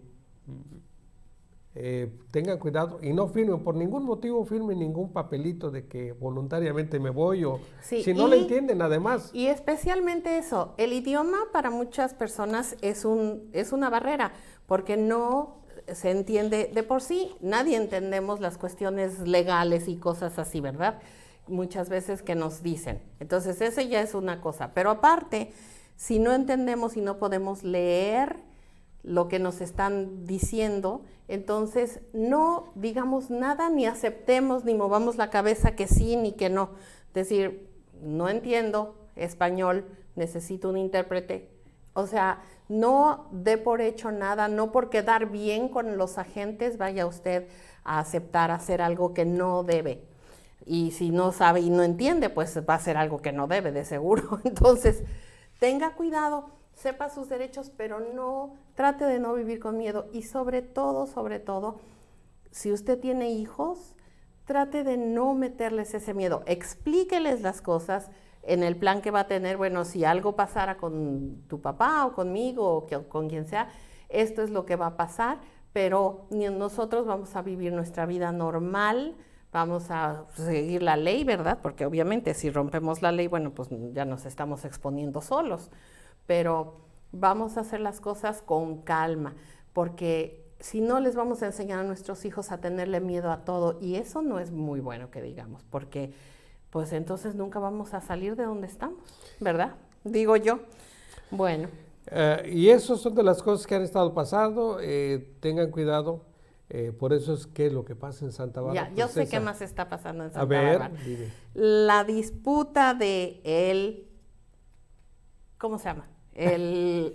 eh, tengan cuidado y no firmen, por ningún motivo firmen ningún papelito de que voluntariamente me voy o si no lo entienden además. Y especialmente eso, el idioma para muchas personas es, un, es una barrera porque no se entiende de por sí, nadie entendemos las cuestiones legales y cosas así, ¿verdad? Muchas veces que nos dicen. Entonces, eso ya es una cosa. Pero aparte, si no entendemos y no podemos leer lo que nos están diciendo, entonces no digamos nada, ni aceptemos, ni movamos la cabeza que sí, ni que no. Decir, no entiendo español, necesito un intérprete. O sea, no dé por hecho nada, no por quedar bien con los agentes vaya usted a aceptar hacer algo que no debe. Y si no sabe y no entiende, pues va a hacer algo que no debe, de seguro. (laughs) Entonces, tenga cuidado, sepa sus derechos, pero no trate de no vivir con miedo. Y sobre todo, sobre todo, si usted tiene hijos, trate de no meterles ese miedo. Explíqueles las cosas, en el plan que va a tener, bueno, si algo pasara con tu papá o conmigo o con quien sea, esto es lo que va a pasar, pero nosotros vamos a vivir nuestra vida normal, vamos a seguir la ley, ¿verdad? Porque obviamente si rompemos la ley, bueno, pues ya nos estamos exponiendo solos, pero vamos a hacer las cosas con calma, porque si no les vamos a enseñar a nuestros hijos a tenerle miedo a todo y eso no es muy bueno que digamos, porque pues entonces nunca vamos a salir de donde estamos, ¿verdad? Digo yo. Bueno. Eh, y eso son de las cosas que han estado pasando. Eh, tengan cuidado. Eh, por eso es que lo que pasa en Santa Bárbara. Ya, pues, yo sé qué más está pasando en Santa a ver, Bárbara. La disputa de el, ¿cómo se llama? El,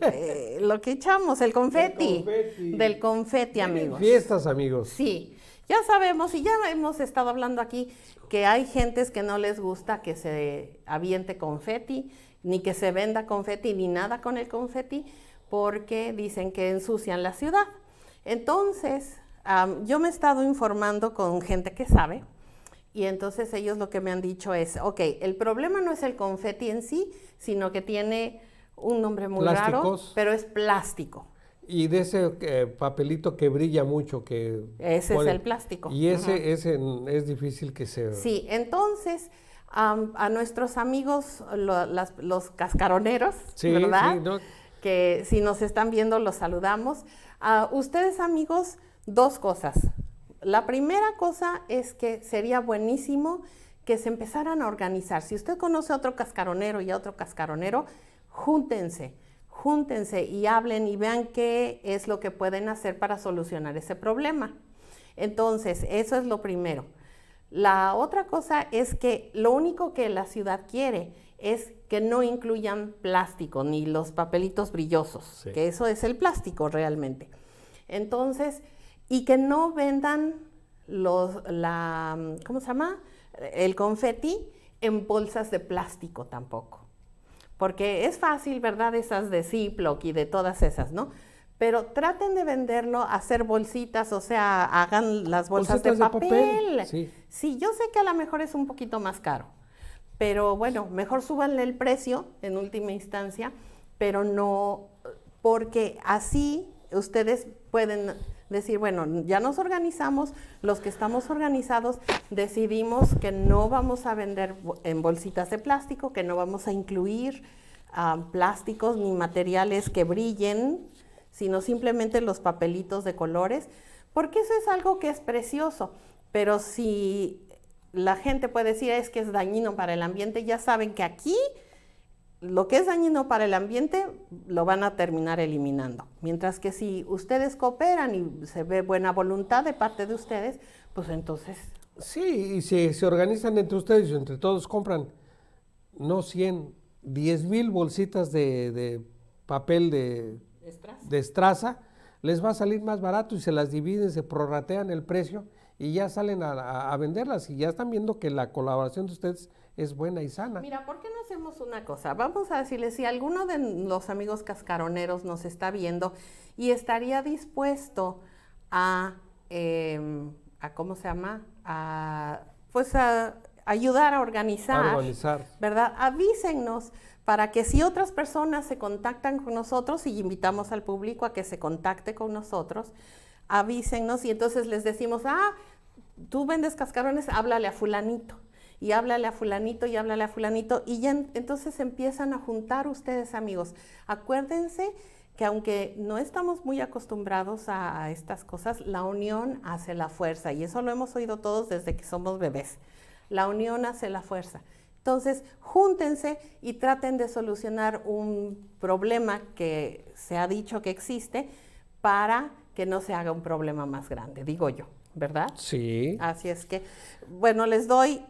lo que echamos, el confeti, el confeti. Del confeti, amigos. Fiestas, amigos. Sí. Ya sabemos y ya hemos estado hablando aquí que hay gentes que no les gusta que se aviente confeti, ni que se venda confeti, ni nada con el confeti, porque dicen que ensucian la ciudad. Entonces, yo me he estado informando con gente que sabe, y entonces ellos lo que me han dicho es, ok, el problema no es el confeti en sí, sino que tiene un nombre muy raro, pero es plástico. Y de ese eh, papelito que brilla mucho que... Ese es el plástico. Y ese, es difícil que se... Sí, entonces a nuestros amigos los cascaroneros, ¿verdad? Que si nos están viendo los saludamos. A ah, ustedes amigos, dos cosas. La primera cosa es que sería buenísimo que se empezaran a organizar. Si usted conoce a otro cascaronero y a otro cascaronero, júntense júntense y hablen y vean qué es lo que pueden hacer para solucionar ese problema. Entonces, eso es lo primero. La otra cosa es que lo único que la ciudad quiere es que no incluyan plástico ni los papelitos brillosos, que eso es el plástico realmente. Entonces, y que no vendan los, la, ¿cómo se llama? El confeti en bolsas de plástico tampoco porque es fácil, ¿verdad? Esas de Ziploc y de todas esas, ¿no? Pero traten de venderlo, hacer bolsitas, o sea, hagan las bolsas de papel. sí, yo sé que a lo mejor es un poquito más caro, pero bueno, mejor súbanle el precio en última instancia, pero no, porque así ustedes pueden decir, bueno, ya nos organizamos, los que estamos organizados decidimos que no vamos a vender en bolsitas de plástico, que no vamos a incluir ah, plásticos ni materiales que brillen, sino simplemente los papelitos de colores, porque eso es algo que es precioso, pero si la gente puede decir es que es dañino para el ambiente, ya saben que aquí lo que es dañino para el ambiente lo van a terminar eliminando. Mientras que si ustedes cooperan y se ve buena voluntad de parte de ustedes, pues entonces... Sí, y si se organizan entre ustedes, y entre todos compran, no 100, 10 mil bolsitas de, papel de, ¿Estraza? les va a salir más barato y se las dividen, se prorratean el precio y ya salen a venderlas y ya están viendo que la colaboración de ustedes es buena y sana. Mira, ¿por qué no hacemos una cosa? Vamos a decirle, si alguno de los amigos cascaroneros nos está viendo y estaría dispuesto a, em, a ¿cómo se llama? A, pues a ayudar a organizar, a organizar, ¿verdad? Avísennos para que si otras personas se contactan con nosotros y invitamos al público a que se contacte con nosotros, avísennos y entonces les decimos, ah, tú vendes cascarones, háblale a fulanito y háblale a fulanito y háblale a fulanito y ya entonces empiezan a juntar ustedes amigos. Acuérdense que aunque no estamos muy acostumbrados a, a estas cosas, la unión hace la fuerza y eso lo hemos oído todos desde que somos bebés. La unión hace la fuerza. Entonces, júntense y traten de solucionar un problema que se ha dicho que existe para que no se haga un problema más grande, digo yo. ¿verdad? Sí. Así es que, bueno, les doy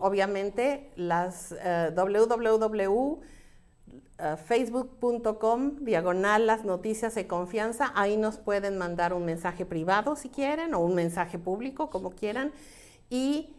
obviamente las eh, www.facebook.com, eh, diagonal las noticias de confianza. Ahí nos pueden mandar un mensaje privado si quieren o un mensaje público, como quieran. Y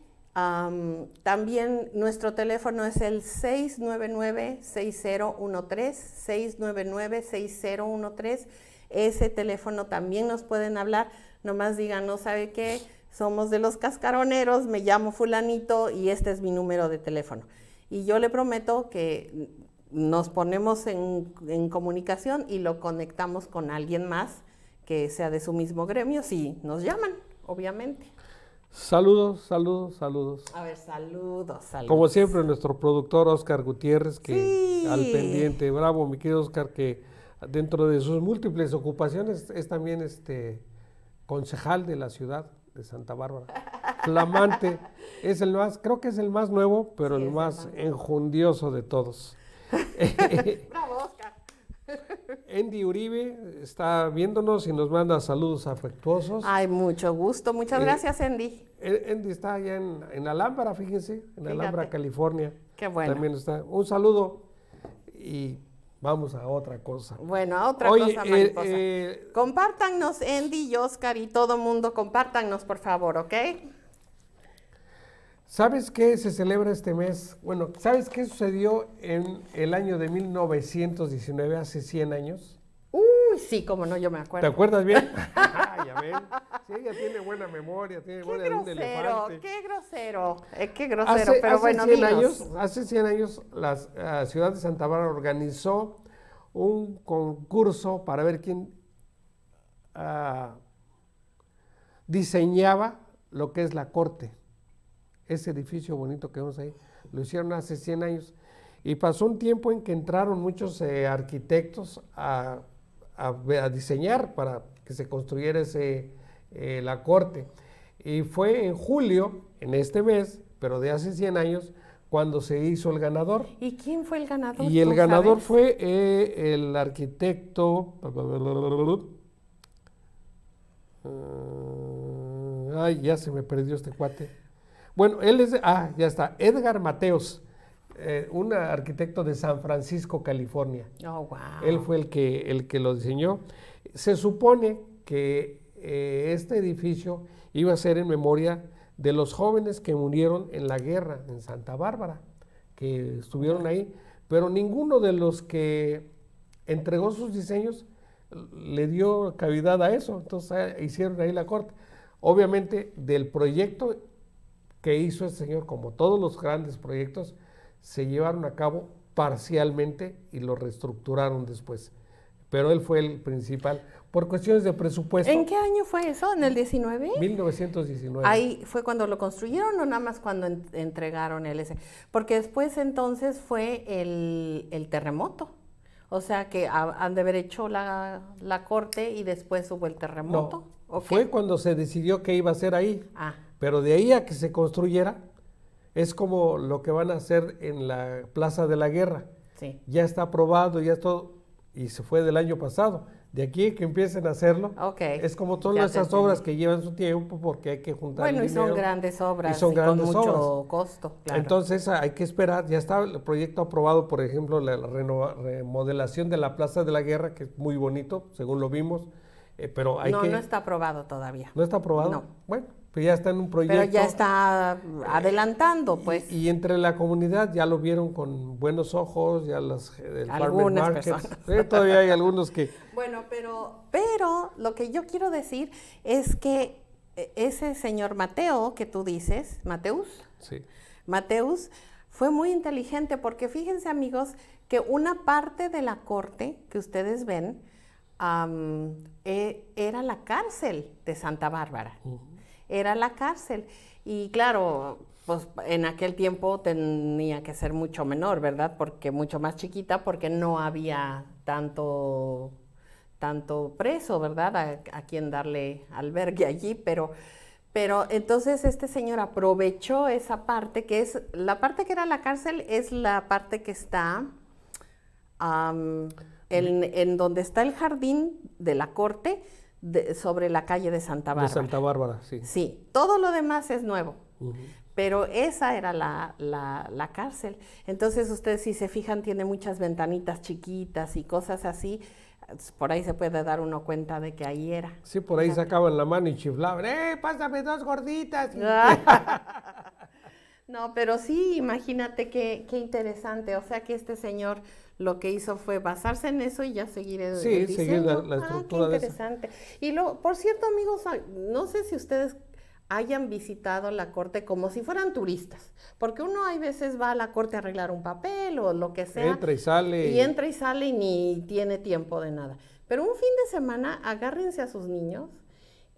también nuestro teléfono es el 699-6013, 699-6013. Ese teléfono también nos pueden hablar Nomás digan, no sabe qué, somos de los cascaroneros, me llamo fulanito y este es mi número de teléfono. Y yo le prometo que nos ponemos en, comunicación y lo conectamos con alguien más que sea de su mismo gremio, si nos llaman, obviamente. Saludos, saludos, saludos. A ver, saludos, saludos. Como siempre, nuestro productor Oscar Gutiérrez, que al pendiente, bravo, mi querido Oscar, que dentro de sus múltiples ocupaciones es también este concejal de la ciudad de Santa Bárbara. Flamante, es el más, creo que es el más nuevo, pero el más enjundioso de todos. (laughs) Bravo, Oscar. Andy Uribe está viéndonos y nos manda saludos afectuosos. Ay, mucho gusto. Muchas eh, gracias, Andy. Eh, Andy está allá en, en Alhambra, fíjense, en Alhambra, California. Qué bueno. También está. Un saludo y Vamos a otra cosa. Bueno, a otra cosa, eh, mariposa. Eh, Andy y Oscar y todo mundo, compártanos, por favor, ¿ok? ¿Sabes qué se celebra este mes? Bueno, ¿sabes qué sucedió en el año de 1919, hace 100 años? Uy, sí, como no, yo me acuerdo. ¿Te acuerdas bien? (laughs) Ay, a ver, Sí, ella tiene buena memoria, tiene qué grosero, Qué grosero, qué grosero, hace, pero bueno, 100 años, Hace 100 años la eh, ciudad de Santa Bárbara organizó un concurso para ver quién ah, diseñaba lo que es la corte. Ese edificio bonito que vemos ahí, lo hicieron hace 100 años. Y pasó un tiempo en que entraron muchos eh, arquitectos a a, diseñar para que se construyera ese, eh, la corte. Y fue en julio, en este mes, pero de hace 100 años, cuando se hizo el ganador. ¿Y quién fue el ganador? Y el ganador fue eh, el arquitecto... Eh, ay, ya se me perdió este cuate. Bueno, él es... Ah, ya está. Edgar Mateos. Eh, un arquitecto de San Francisco, California. Oh, wow. Él fue el que, el que lo diseñó. Se supone que eh, este edificio iba a ser en memoria de los jóvenes que murieron en la guerra en Santa Bárbara, que estuvieron ahí, pero ninguno de los que entregó sus diseños le dio cavidad a eso, entonces ah, hicieron ahí la corte. Obviamente del proyecto que hizo el señor, como todos los grandes proyectos, se llevaron a cabo parcialmente y lo reestructuraron después. Pero él fue el principal por cuestiones de presupuesto. ¿En qué año fue eso? ¿En el 19? 1919. Ahí fue cuando lo construyeron o nada más cuando entregaron el ese. Porque después entonces fue el, terremoto. O sea que han de haber hecho la, corte y después hubo el terremoto. fue cuando se decidió que iba a ser ahí. Ah. Pero de ahí a que se construyera, es como lo que van a hacer en la Plaza de la Guerra. Sí. Ya está aprobado, ya todo, y se fue del año pasado. De aquí que empiecen a hacerlo, okay. es como todas esas obras que llevan su tiempo porque hay que juntar Bueno, y son grandes obras, y son grandes mucho costo. Entonces hay que esperar, ya está el proyecto aprobado, por ejemplo, la, remodelación de la Plaza de la Guerra, que es muy bonito, según lo vimos, eh, pero hay que... No, no está aprobado todavía. ¿No está aprobado? No. Bueno, pero pues ya está en un proyecto. Pero ya está adelantando, pues. Y, entre la comunidad ya lo vieron con buenos ojos, ya las eh, Algunas todavía hay algunos que. (laughs) Bueno, pero, pero lo que yo quiero decir es que eh, ese señor Mateo que tú dices, Mateus. Sí. Mateus fue muy inteligente porque fíjense amigos que una parte de la corte que ustedes ven eh, era la cárcel de Santa Bárbara era la cárcel. Y claro, pues en aquel tiempo tenía que ser mucho menor, ¿verdad? Porque mucho más chiquita, porque no había tanto, tanto preso, ¿verdad? A, quién quien darle albergue allí, pero... Pero entonces este señor aprovechó esa parte, que es la parte que era la cárcel, es la parte que está en, en, donde está el jardín de la corte, sobre la calle de Santa Bárbara. De Santa Bárbara, sí. Sí, todo lo demás es nuevo. Pero esa era la, la, cárcel. Entonces ustedes si se fijan tiene muchas ventanitas chiquitas y cosas así. Por ahí se puede dar uno cuenta de que ahí era. Sí, por ahí sacaban la mano y chiflaban. ¡Eh, pásame dos gorditas! (laughs) (laughs) No, pero sí, imagínate qué, qué interesante. O sea que este señor lo que hizo fue basarse en eso y ya seguir diciendo. sí, la, la, estructura ah, qué interesante. Y lo, por cierto, amigos, no sé si ustedes hayan visitado la corte como si fueran turistas, porque uno hay veces va a la corte a arreglar un papel o lo que sea. Entra y sale. Y entra y sale y ni tiene tiempo de nada. Pero un fin de semana agárrense a sus niños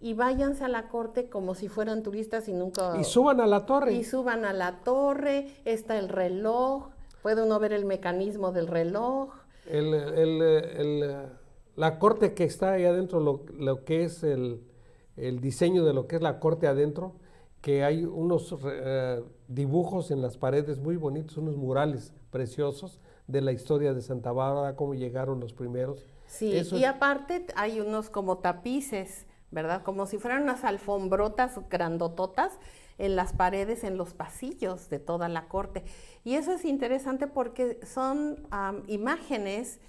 y váyanse a la corte como si fueran turistas y nunca... Y suban a la torre. Y suban a la torre, está el reloj, puede uno ver el mecanismo del reloj. El, la corte que está ahí adentro, lo, que es el, diseño de lo que es la corte adentro, que hay unos eh, dibujos en las paredes muy bonitos, unos murales preciosos de la historia de Santa Bárbara, cómo llegaron los primeros. Sí, y aparte hay unos como tapices ¿verdad? Como si fueran unas alfombrotas grandototas en las paredes, en los pasillos de toda la corte. Y eso es interesante porque son imágenes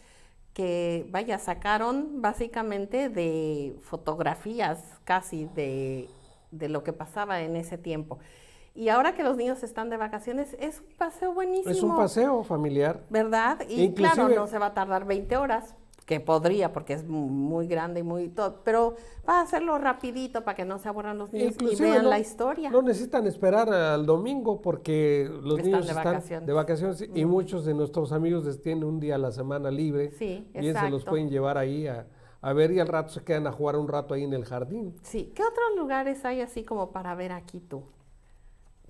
que, vaya, sacaron básicamente de fotografías casi de, lo que pasaba en ese tiempo. Y ahora que los niños están de vacaciones, es un paseo buenísimo. Es un paseo familiar. ¿Verdad? Y e claro, no se va a tardar 20 horas que podría porque es muy grande y muy todo, pero va a hacerlo rapidito para que no se aburran los niños y vean la historia. No necesitan esperar al domingo porque los niños de están vacaciones. de vacaciones y muchos de nuestros amigos les tienen un día a la semana libre sí, y se los pueden llevar ahí a, ver y al rato se quedan a jugar un rato ahí en el jardín. Sí, ¿qué otros lugares hay así como para ver aquí tú?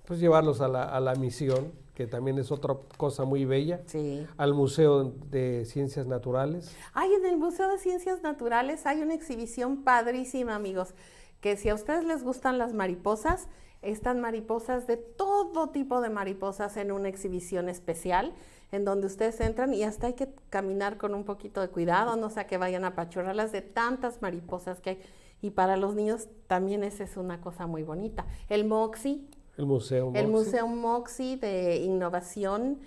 Pues llevarlos a la, a la misión que también es otra cosa muy bella, sí. al Museo de Ciencias Naturales. Ay, en el Museo de Ciencias Naturales hay una exhibición padrísima, amigos, que si a ustedes les gustan las mariposas, están mariposas de todo tipo de mariposas en una exhibición especial en donde ustedes entran y hasta hay que caminar con un poquito de cuidado, no sea que vayan a pachurrarlas de tantas mariposas que hay. Y para los niños también esa es una cosa muy bonita. El Moxie el Museo Moxie. El Museo de Innovación,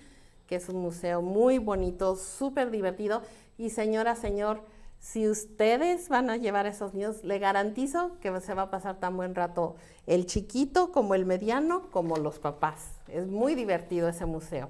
que es un museo muy bonito, súper divertido. Y señora, señor, si ustedes van a llevar a esos niños, le garantizo que se va a pasar tan buen rato el chiquito como el mediano, como los papás. Es muy divertido ese museo,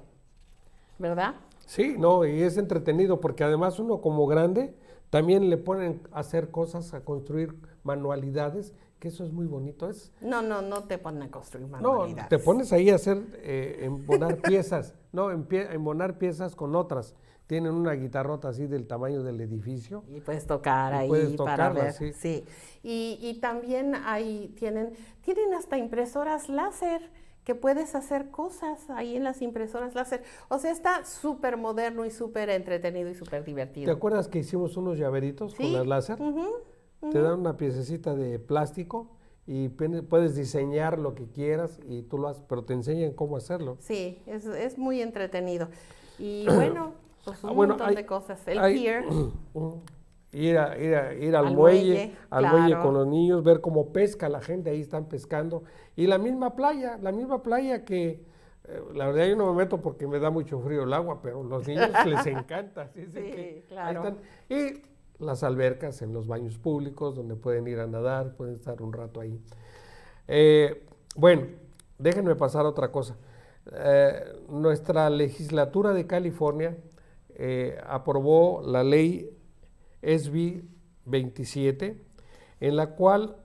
¿verdad? Sí, no, y es entretenido porque además uno como grande también le ponen a hacer cosas, a construir manualidades que eso es muy bonito. Es, no, no, no te ponen a construir manualidades. No, te pones ahí a hacer, eh, embonar (laughs) piezas, no, embonar piezas con otras. Tienen una guitarrota así del tamaño del edificio. Y puedes tocar ahí para ver. Sí. Y, y, también ahí tienen, tienen hasta impresoras láser que puedes hacer cosas ahí en las impresoras láser. O sea, está súper moderno y súper entretenido y súper divertido. ¿Te acuerdas que hicimos unos llaveritos con las láser? Te dan una piececita de plástico y puedes diseñar lo que quieras y tú lo haces, pero te enseñan cómo hacerlo. Sí, es, muy entretenido. Y (clears throat) bueno, pues ah, un montón de cosas. El pier. (clears throat) Ir, ir, al, muelle, al muelle con los niños, ver cómo pesca la gente, ahí están pescando. Y la misma playa, la misma playa que, eh, la verdad yo no me meto porque me da mucho frío el agua, pero los niños (laughs) les encanta. sí, claro. Y las albercas en los baños públicos, donde pueden ir a nadar, pueden estar un rato ahí. Eh, bueno, déjenme pasar otra cosa. Eh, nuestra legislatura de California eh, aprobó la ley SB 27, en la cual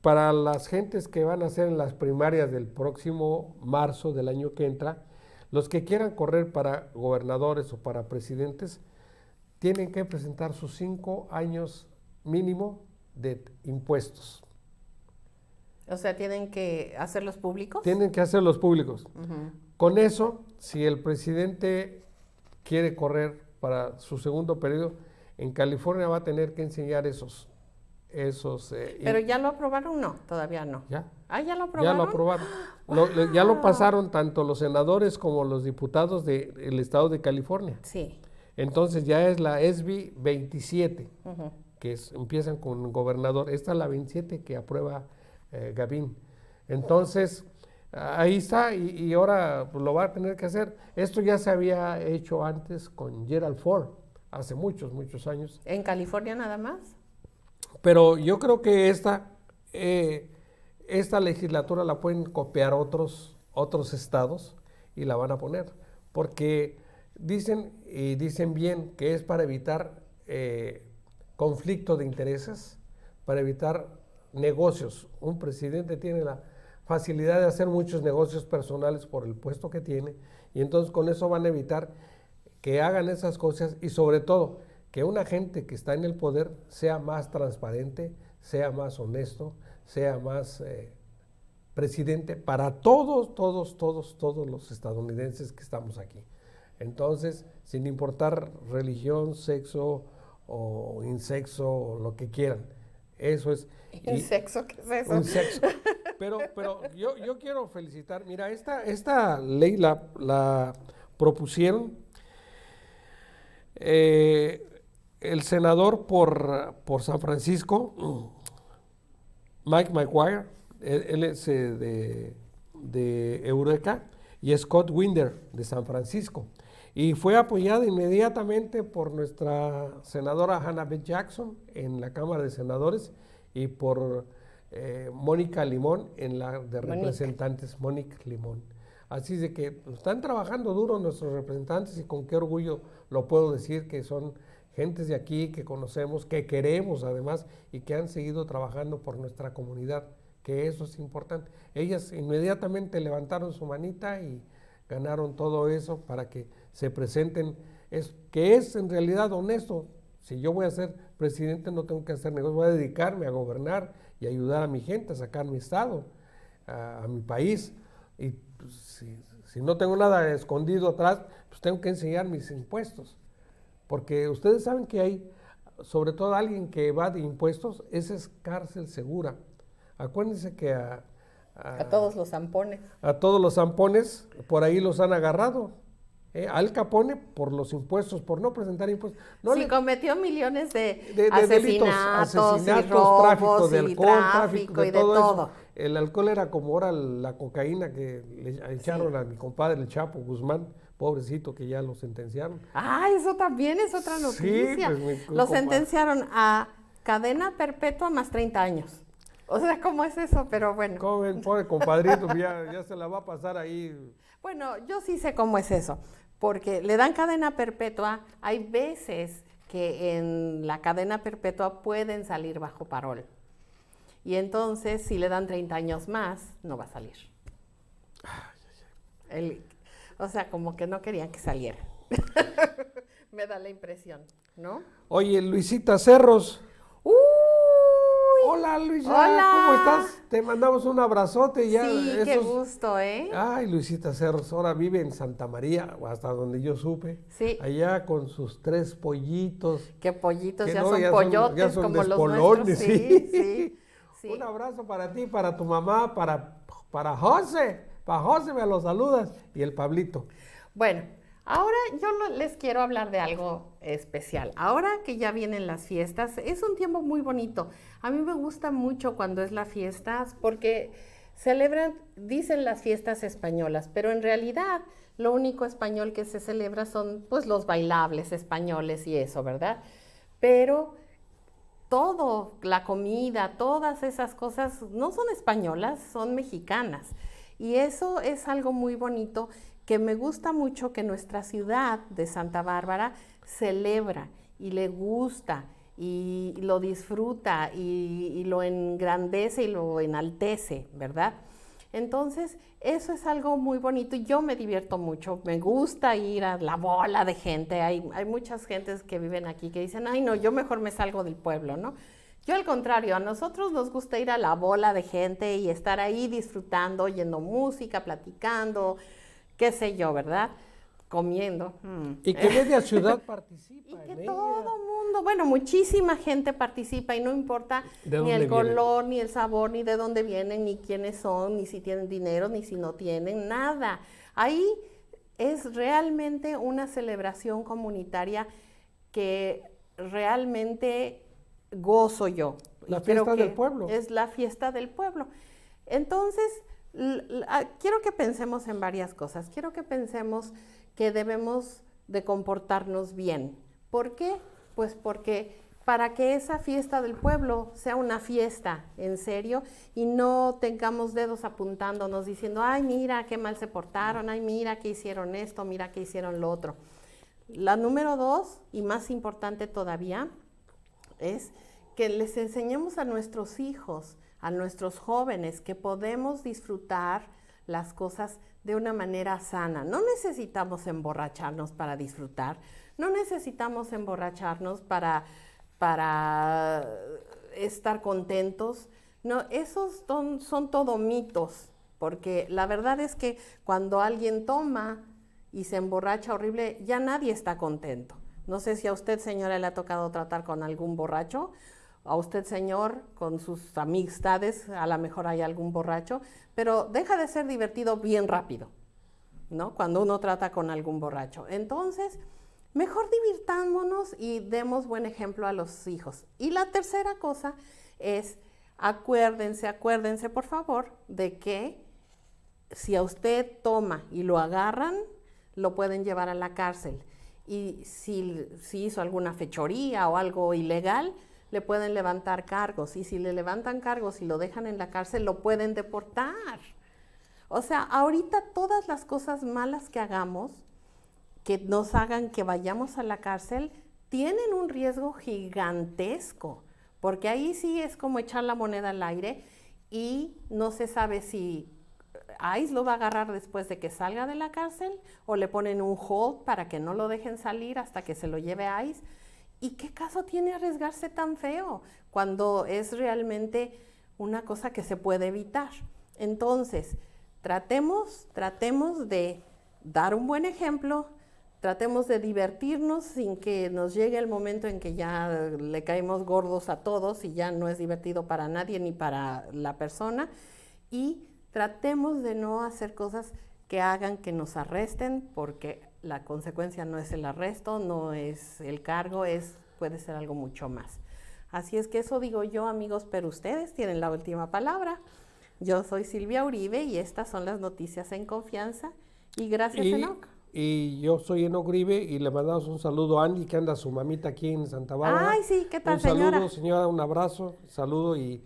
para las gentes que van a ser en las primarias del próximo marzo del año que entra, los que quieran correr para gobernadores o para presidentes, tienen que presentar sus cinco años mínimo de impuestos. O sea, tienen que hacerlos públicos. Tienen que hacerlos públicos. Con eso, si el presidente quiere correr para su segundo periodo, en California va a tener que enseñar esos. esos eh, Pero ya lo aprobaron, no, todavía no. Ya. Ah, ya lo aprobaron. Ya lo aprobaron. ya lo (gasps) pasaron tanto los senadores como los diputados del estado de California. Sí. Entonces ya es la ESBI 27, que empiezan con gobernador. Esta es la 27 que aprueba eh, Entonces, ahí está y, ahora pues, lo va a tener que hacer. Esto ya se había hecho antes con Gerald Ford, hace muchos, muchos años. ¿En California nada más? Pero yo creo que esta, eh, esta legislatura la pueden copiar otros, otros estados y la van a poner. Porque Dicen, y dicen bien, que es para evitar eh, conflicto de intereses, para evitar negocios. Un presidente tiene la facilidad de hacer muchos negocios personales por el puesto que tiene y entonces con eso van a evitar que hagan esas cosas y sobre todo que una gente que está en el poder sea más transparente, sea más honesto, sea más eh, presidente para todos, todos, todos, todos los estadounidenses que estamos aquí. Entonces, sin importar religión, sexo o insexo o lo que quieran. Eso es. ¿Insexo? (laughs) ¿Qué es eso? Un Pero, pero yo, quiero felicitar. Mira, esta, esta ley la, propusieron eh, el senador por, por, San Francisco, (clears throat) Mike McGuire, él, es eh, de Eureka, y Scott Winder de San Francisco y fue apoyada inmediatamente por nuestra senadora Hannah B. Jackson en la Cámara de Senadores y por eh, Mónica Limón en la de representantes, Mónica Limón. Así de que pues, están trabajando duro nuestros representantes y con qué orgullo lo puedo decir que son gentes de aquí que conocemos, que queremos además y que han seguido trabajando por nuestra comunidad, que eso es importante. Ellas inmediatamente levantaron su manita y ganaron todo eso para que se presenten, es, que es en realidad honesto. Si yo voy a ser presidente no tengo que hacer negocios, voy a dedicarme a gobernar y ayudar a mi gente, a sacar mi estado, a, mi país. Y pues, si, no tengo nada escondido atrás, pues tengo que enseñar mis impuestos. Porque ustedes saben que hay, sobre todo alguien que de impuestos, esa es cárcel segura. Acuérdense que a, a todos los zampones. A todos los zampones, por ahí los han agarrado. Eh, Al Capone por los impuestos, por no presentar impuestos. No cometió millones de, delitos, asesinatos tráfico de alcohol, tráfico, de, todo, El alcohol era como ahora la cocaína que le echaron a mi compadre el Chapo Guzmán, pobrecito que ya lo sentenciaron. Ah, eso también es otra noticia. Sí, pues, lo sentenciaron a cadena perpetua más 30 años. O sea, ¿cómo es eso? Pero bueno. Con el pobre compadrito pues ya, se la va a pasar ahí. Bueno, yo sí sé cómo es eso, porque le dan cadena perpetua. Hay veces que en la cadena perpetua pueden salir bajo parol. Y entonces, si le dan 30 años más, no va a salir. o sea, como que no querían que saliera. (laughs) Me da la impresión, ¿no? Oye, Luisita Cerros. ¡Uh! Hola, Luisita. ¿Cómo estás? Te mandamos un abrazote. Ya sí, qué gusto, ¿eh? Ay, Luisita Cerros, ahora vive en Santa María, hasta donde yo supe. Sí. Allá con sus tres pollitos. Qué pollitos, ya, son pollotes como los nuestros. Sí, (laughs) sí, Un abrazo para ti, para tu mamá, para, para José. Para José me lo saludas y el Pablito. Bueno, Ahora yo les quiero hablar de algo especial. Ahora que ya vienen las fiestas, es un tiempo muy bonito. A mí me gusta mucho cuando es las fiestas porque celebran, dicen las fiestas españolas, pero en realidad lo único español que se celebra son pues los bailables españoles y eso, ¿verdad? Pero todo, la comida, todas esas cosas no son españolas, son mexicanas. Y eso es algo muy bonito que me gusta mucho que nuestra ciudad de Santa Bárbara celebra y le gusta y lo disfruta y, lo engrandece y lo enaltece, ¿verdad? Entonces, eso es algo muy bonito y yo me divierto mucho, me gusta ir a la bola de gente, hay, hay muchas gentes que viven aquí que dicen, ay no, yo mejor me salgo del pueblo, ¿no? Yo al contrario, a nosotros nos gusta ir a la bola de gente y estar ahí disfrutando, oyendo música, platicando, qué sé yo, ¿verdad? Comiendo. Mm. Y que media (laughs) ciudad participa. y que todo mundo, bueno, muchísima gente participa y no importa ni el color, ni el sabor, ni de dónde vienen, ni quiénes son, ni si tienen dinero, ni si no tienen, nada. Ahí es realmente una celebración comunitaria que realmente gozo yo. La fiesta del pueblo. Es la fiesta del pueblo. Entonces, Ah, quiero que pensemos en varias cosas. Quiero que pensemos que debemos de comportarnos bien. ¿Por qué? Pues porque para que esa fiesta del pueblo sea una fiesta en serio y no tengamos dedos apuntándonos diciendo, ay mira qué mal se portaron, ay mira qué hicieron esto, mira qué hicieron lo otro. La número dos, y más importante todavía, es que les enseñemos a nuestros hijos a nuestros jóvenes que podemos disfrutar las cosas de una manera sana. No necesitamos emborracharnos para disfrutar, no necesitamos emborracharnos para, estar contentos. No, esos son, son todo mitos, porque la verdad es que cuando alguien toma y se emborracha horrible, ya nadie está contento. No sé si a usted, señora, le ha tocado tratar con algún borracho a usted señor con sus amistades, a lo mejor hay algún borracho, pero deja de ser divertido bien rápido, ¿no? Cuando uno trata con algún borracho. Entonces, mejor divirtámonos y demos buen ejemplo a los hijos. Y la tercera cosa es, acuérdense, acuérdense por favor de que si a usted toma y lo agarran, lo pueden llevar a la cárcel. Y si, si hizo alguna fechoría o algo ilegal, le pueden levantar cargos y si le levantan cargos y lo dejan en la cárcel, lo pueden deportar. O sea, ahorita todas las cosas malas que hagamos, que nos hagan que vayamos a la cárcel, tienen un riesgo gigantesco, porque ahí sí es como echar la moneda al aire y no se sabe si eh, ICE lo va a agarrar después de que salga de la cárcel o le ponen un hold para que no lo dejen salir hasta que se lo lleve ICE ¿Y qué caso tiene arriesgarse tan feo cuando es realmente una cosa que se puede evitar? Entonces, tratemos, tratemos de dar un buen ejemplo, tratemos de divertirnos sin que nos llegue el momento en que ya le caemos gordos a todos y ya no es divertido para nadie ni para la persona. Y tratemos de no hacer cosas que hagan que nos arresten, porque la consecuencia no es el arresto, no es el cargo, es puede ser algo mucho más. Así es que eso digo yo, amigos, pero ustedes tienen la última palabra. Yo soy Silvia Uribe y estas son las noticias en confianza. Y gracias, y, Y yo soy Enoch Uribe y le mandamos un saludo a Andy, que anda su mamita aquí en Santa Bárbara. Ay, sí, ¿qué tal, señora? Un saludo, señora, un abrazo, saludo y,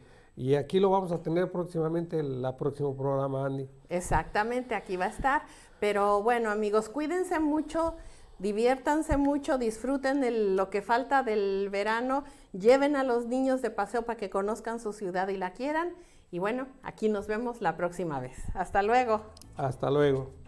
aquí lo vamos a tener próximamente, el próximo programa, Andy. Exactamente, aquí va a estar. Pero bueno, amigos, cuídense mucho, diviértanse mucho, disfruten de lo que falta del verano, lleven a los niños de paseo para que conozcan su ciudad y la quieran. Y bueno, aquí nos vemos la próxima vez. Hasta luego. Hasta luego.